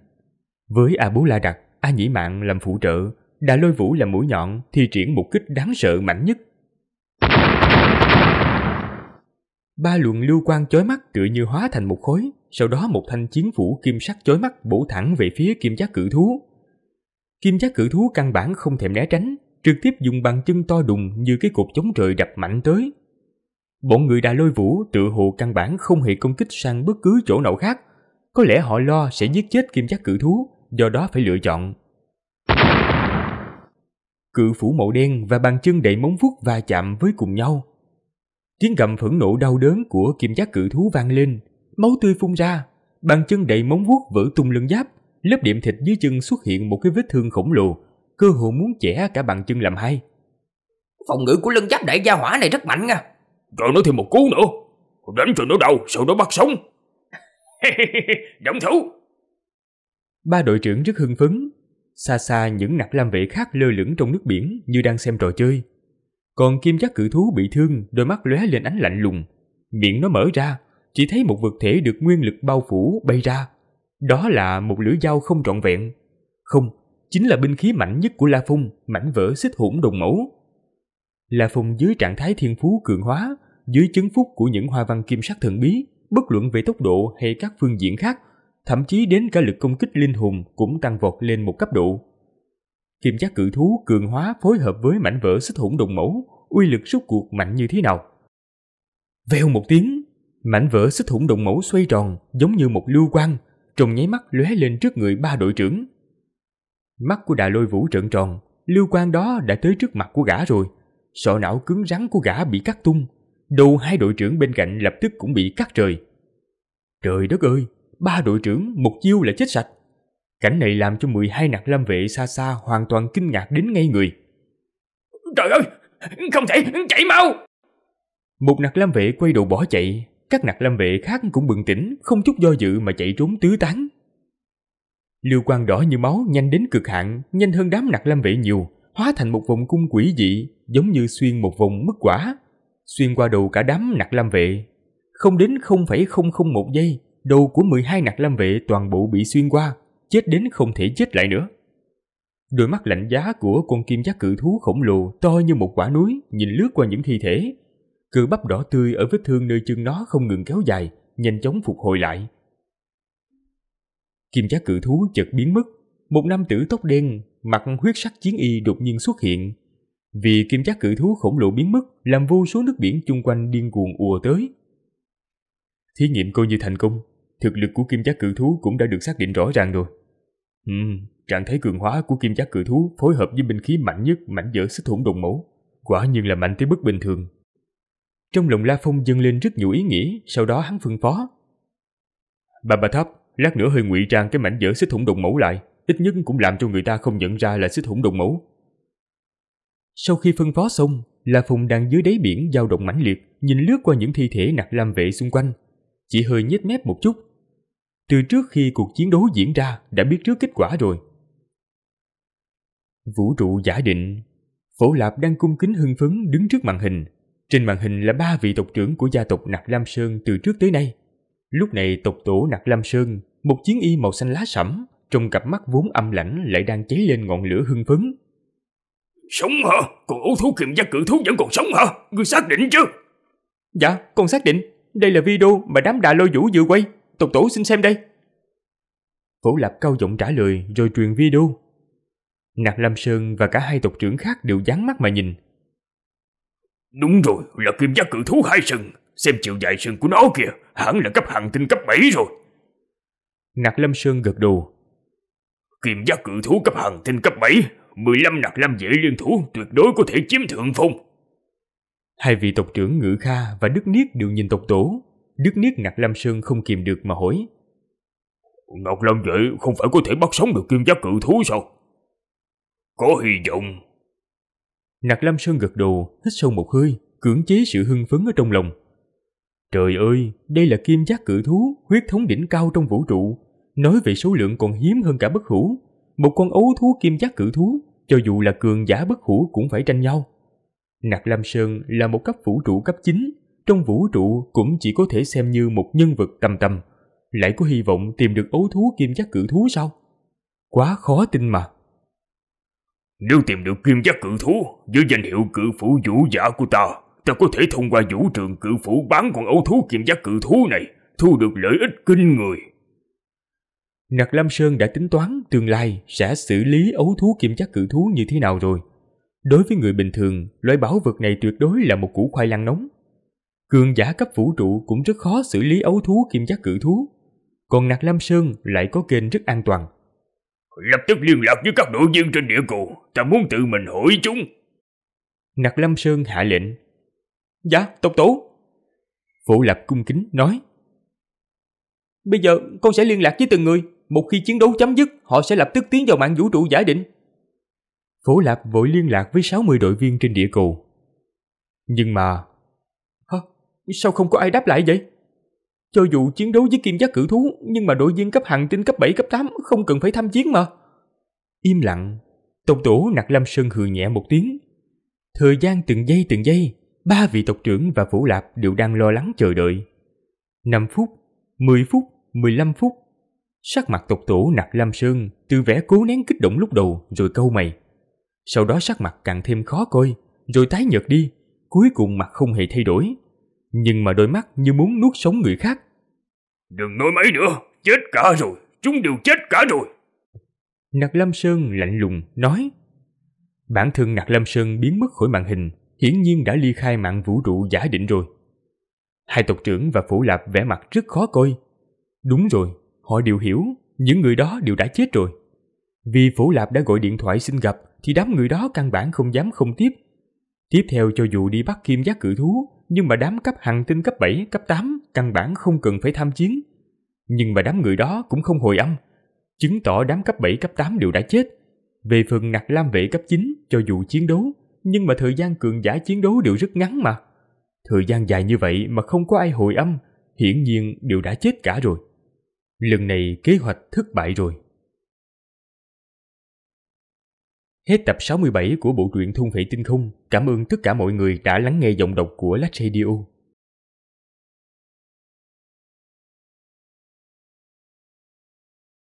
Với A Bố La Đặc, A Nhĩ Mạng làm phụ trợ, Đại Lôi Vũ làm mũi nhọn, thì triển một kích đáng sợ mạnh nhất. Ba luồng lưu quang chói mắt tựa như hóa thành một khối, sau đó một thanh chiến phủ kim sắc chói mắt bổ thẳng về phía kim giác cự thú. Kim giác cự thú căn bản không thèm né tránh, trực tiếp dùng bàn chân to đùng như cái cột chống trời đập mạnh tới. Bọn người Đà Lôi Vũ tự hồ căn bản không hề công kích sang bất cứ chỗ nào khác. Có lẽ họ lo sẽ giết chết kim giác cự thú, do đó phải lựa chọn. Cự phủ màu đen và bàn chân đầy móng vuốt va chạm với cùng nhau. Tiếng gầm phẫn nộ đau đớn của kim giác cự thú vang lên, máu tươi phun ra, bàn chân đầy móng vuốt vỡ tung lưng giáp, lớp điểm thịt dưới chân xuất hiện một cái vết thương khổng lồ, cơ hồ muốn chẻ cả bàn chân làm hai. Phòng ngự của lưng giáp đại gia hỏa này rất mạnh nha. Rồi nó thêm một cú nữa, đánh cho nó đầu, sau đó bắt sống. Động thủ! Ba đội trưởng rất hưng phấn, xa xa những nặc lam vệ khác lơ lửng trong nước biển như đang xem trò chơi. Còn kim giác cự thú bị thương, đôi mắt lóe lên ánh lạnh lùng, miệng nó mở ra, chỉ thấy một vật thể được nguyên lực bao phủ bay ra, đó là một lưỡi dao không trọn vẹn. Không, chính là binh khí mạnh nhất của La Phong, mảnh vỡ xích hỗn đồng mẫu. La Phong dưới trạng thái thiên phú cường hóa, dưới chứng phúc của những hoa văn kim sắc thần bí, bất luận về tốc độ hay các phương diện khác, thậm chí đến cả lực công kích linh hồn cũng tăng vọt lên một cấp độ. Kim giác cự thú cường hóa phối hợp với mảnh vỡ xích hỗn đồng mẫu, uy lực rút cuộc mạnh như thế nào? Vèo một tiếng, mảnh vỡ xích hỗn đồng mẫu xoay tròn giống như một lưu quang, trùng nháy mắt lóe lên trước người ba đội trưởng. Mắt của đại lôi vũ trợn tròn, lưu quang đó đã tới trước mặt của gã rồi. Sọ não cứng rắn của gã bị cắt tung, đầu hai đội trưởng bên cạnh lập tức cũng bị cắt rời. Trời đất ơi, ba đội trưởng một chiêu là chết sạch. Cảnh này làm cho 12 nặc lâm vệ xa xa hoàn toàn kinh ngạc đến ngay người. Trời ơi, không thể, chạy mau! Một nặc lâm vệ quay đầu bỏ chạy, các nặc lâm vệ khác cũng bừng tỉnh, không chút do dự mà chạy trốn tứ tán. Lưu quang đỏ như máu nhanh đến cực hạn, nhanh hơn đám nặc lâm vệ nhiều, hóa thành một vòng cung quỷ dị, giống như xuyên một vòng mất quả, xuyên qua đầu cả đám nặc lâm vệ. Không đến 0,001 giây, đầu của 12 nặc lâm vệ toàn bộ bị xuyên qua, chết đến không thể chết lại nữa. Đôi mắt lạnh giá của con kim giác cự thú khổng lồ to như một quả núi nhìn lướt qua những thi thể, Cơ bắp đỏ tươi ở vết thương nơi chân nó không ngừng kéo dài, nhanh chóng phục hồi lại. Kim giác cự thú chợt biến mất, một nam tử tóc đen, mặt huyết sắc chiến y đột nhiên xuất hiện. Vì kim giác cự thú khổng lồ biến mất, làm vô số nước biển chung quanh điên cuồng ùa tới. Thí nghiệm coi như thành công, thực lực của kim giác cự thú cũng đã được xác định rõ ràng rồi. Ừ, trạng thái cường hóa của kim giác cự thú phối hợp với binh khí mạnh nhất mảnh vỡ xích hỗn đồng mẫu, quả nhiên là mạnh tới mức bình thường. Trong lòng La Phong dâng lên rất nhiều ý nghĩa, sau đó hắn phân phó. Bà bà thấp, lát nữa hơi ngụy trang cái mảnh vỡ xích thủng đụng mẫu lại, ít nhất cũng làm cho người ta không nhận ra là xích thủng đụng mẫu. Sau khi phân phó xong, La Phong đang dưới đáy biển dao động mãnh liệt, nhìn lướt qua những thi thể nặc lam vệ xung quanh, chỉ hơi nhếch mép một chút. Từ trước khi cuộc chiến đấu diễn ra đã biết trước kết quả rồi. Vũ trụ giả định, Phổ Lạp đang cung kính hưng phấn đứng trước màn hình, trên màn hình là ba vị tộc trưởng của gia tộc nặc Lam Sơn từ trước tới nay. Lúc này tộc tổ nặc Lam Sơn, một chiến y màu xanh lá sẫm, trong cặp mắt vốn âm lãnh lại đang cháy lên ngọn lửa hưng phấn. Sống hả? Còn ấu thú kiềm gia cự thú vẫn còn sống hả? Ngươi xác định chứ? Dạ, con xác định. Đây là video mà đám đà lôi vũ vừa quay. Tộc tổ xin xem đây. Phổ Lạp cao giọng trả lời rồi truyền video. Nạc Lam Sơn và cả hai tộc trưởng khác đều dán mắt mà nhìn. Đúng rồi, là kim giác cự thú hai sừng Xem chiều dài sừng của nó kìa Hẳn là cấp hành tinh cấp 7 rồi Nạc Lâm Sơn gật đầu Kim giác cự thú cấp hành tinh cấp 7 15 nạc lâm dễ liên thủ Tuyệt đối có thể chiếm thượng phong Hai vị tộc trưởng Ngự Kha và Đức Niết đều nhìn tộc tổ Đức Niết Ngạc Lâm Sơn không kìm được mà hỏi Ngọc Lâm dễ không phải có thể bắt sống được kim giác cự thú sao? Có hy vọng Nặc Lam Sơn gật đầu, hít sâu một hơi, cưỡng chế sự hưng phấn ở trong lòng. Trời ơi, đây là kim giác cự thú, huyết thống đỉnh cao trong vũ trụ. Nói về số lượng còn hiếm hơn cả bất hủ. Một con ấu thú kim giác cự thú, cho dù là cường giả bất hủ cũng phải tranh nhau. Nặc Lam Sơn là một cấp vũ trụ cấp 9, trong vũ trụ cũng chỉ có thể xem như một nhân vật tầm tầm. Lại có hy vọng tìm được ấu thú kim giác cự thú sao? Quá khó tin mà. Nếu tìm được kim giác cự thú với danh hiệu cự phủ vũ giả của ta, ta có thể thông qua vũ trường cự phủ bán con ấu thú kim giác cự thú này, thu được lợi ích kinh người. Nặc Lam Sơn đã tính toán tương lai sẽ xử lý ấu thú kim giác cự thú như thế nào rồi. Đối với người bình thường, loại bảo vật này tuyệt đối là một củ khoai lang nóng. Cường giả cấp vũ trụ cũng rất khó xử lý ấu thú kim giác cự thú. Còn Nặc Lam Sơn lại có kênh rất an toàn. Lập tức liên lạc với các đội viên trên địa cầu, ta muốn tự mình hỏi chúng. Nặc Lâm Sơn hạ lệnh. Dạ, Tộc Tổ. Phổ Lập cung kính nói. Bây giờ con sẽ liên lạc với từng người, một khi chiến đấu chấm dứt, họ sẽ lập tức tiến vào mạng vũ trụ giả định. Phổ Lạp vội liên lạc với 60 đội viên trên địa cầu. Nhưng mà... Hả? Sao không có ai đáp lại vậy? Cho dù chiến đấu với kim giác cử thú, nhưng mà đội viên cấp hạng tinh cấp 7, cấp 8 không cần phải tham chiến mà. Im lặng, tộc tổ Nặc Lâm Sơn hừ nhẹ một tiếng. Thời gian từng giây từng giây, ba vị tộc trưởng và phủ lạp đều đang lo lắng chờ đợi. 5 phút, 10 phút, 15 phút. Sắc mặt tộc tổ Nặc Lâm Sơn từ vẻ cố nén kích động lúc đầu rồi câu mày. Sau đó sắc mặt càng thêm khó coi, rồi tái nhợt đi, cuối cùng mặt không hề thay đổi. Nhưng mà đôi mắt như muốn nuốt sống người khác Đừng nói mấy nữa, chết cả rồi, chúng đều chết cả rồi. Nặc Lâm Sơn lạnh lùng nói. Bản thân Nặc Lâm Sơn biến mất khỏi màn hình, hiển nhiên đã ly khai mạng vũ trụ giả định rồi. Hai tộc trưởng và phủ lạp vẻ mặt rất khó coi. Đúng rồi, họ đều hiểu, những người đó đều đã chết rồi. Vì phủ lạp đã gọi điện thoại xin gặp thì đám người đó căn bản không dám không tiếp. Tiếp theo cho dù đi bắt kim giác cự thú nhưng mà đám cấp hành tinh cấp 7, cấp 8 căn bản không cần phải tham chiến. Nhưng mà đám người đó cũng không hồi âm, chứng tỏ đám cấp 7, cấp 8 đều đã chết. Về phần nặc lam vệ cấp 9, cho dù chiến đấu, nhưng mà thời gian cường giả chiến đấu đều rất ngắn mà. Thời gian dài như vậy mà không có ai hồi âm, hiển nhiên đều đã chết cả rồi. Lần này kế hoạch thất bại rồi. Hết tập 67 của bộ truyện Thung Phệ Tinh Không. Cảm ơn tất cả mọi người đã lắng nghe giọng đọc của Lách Radio.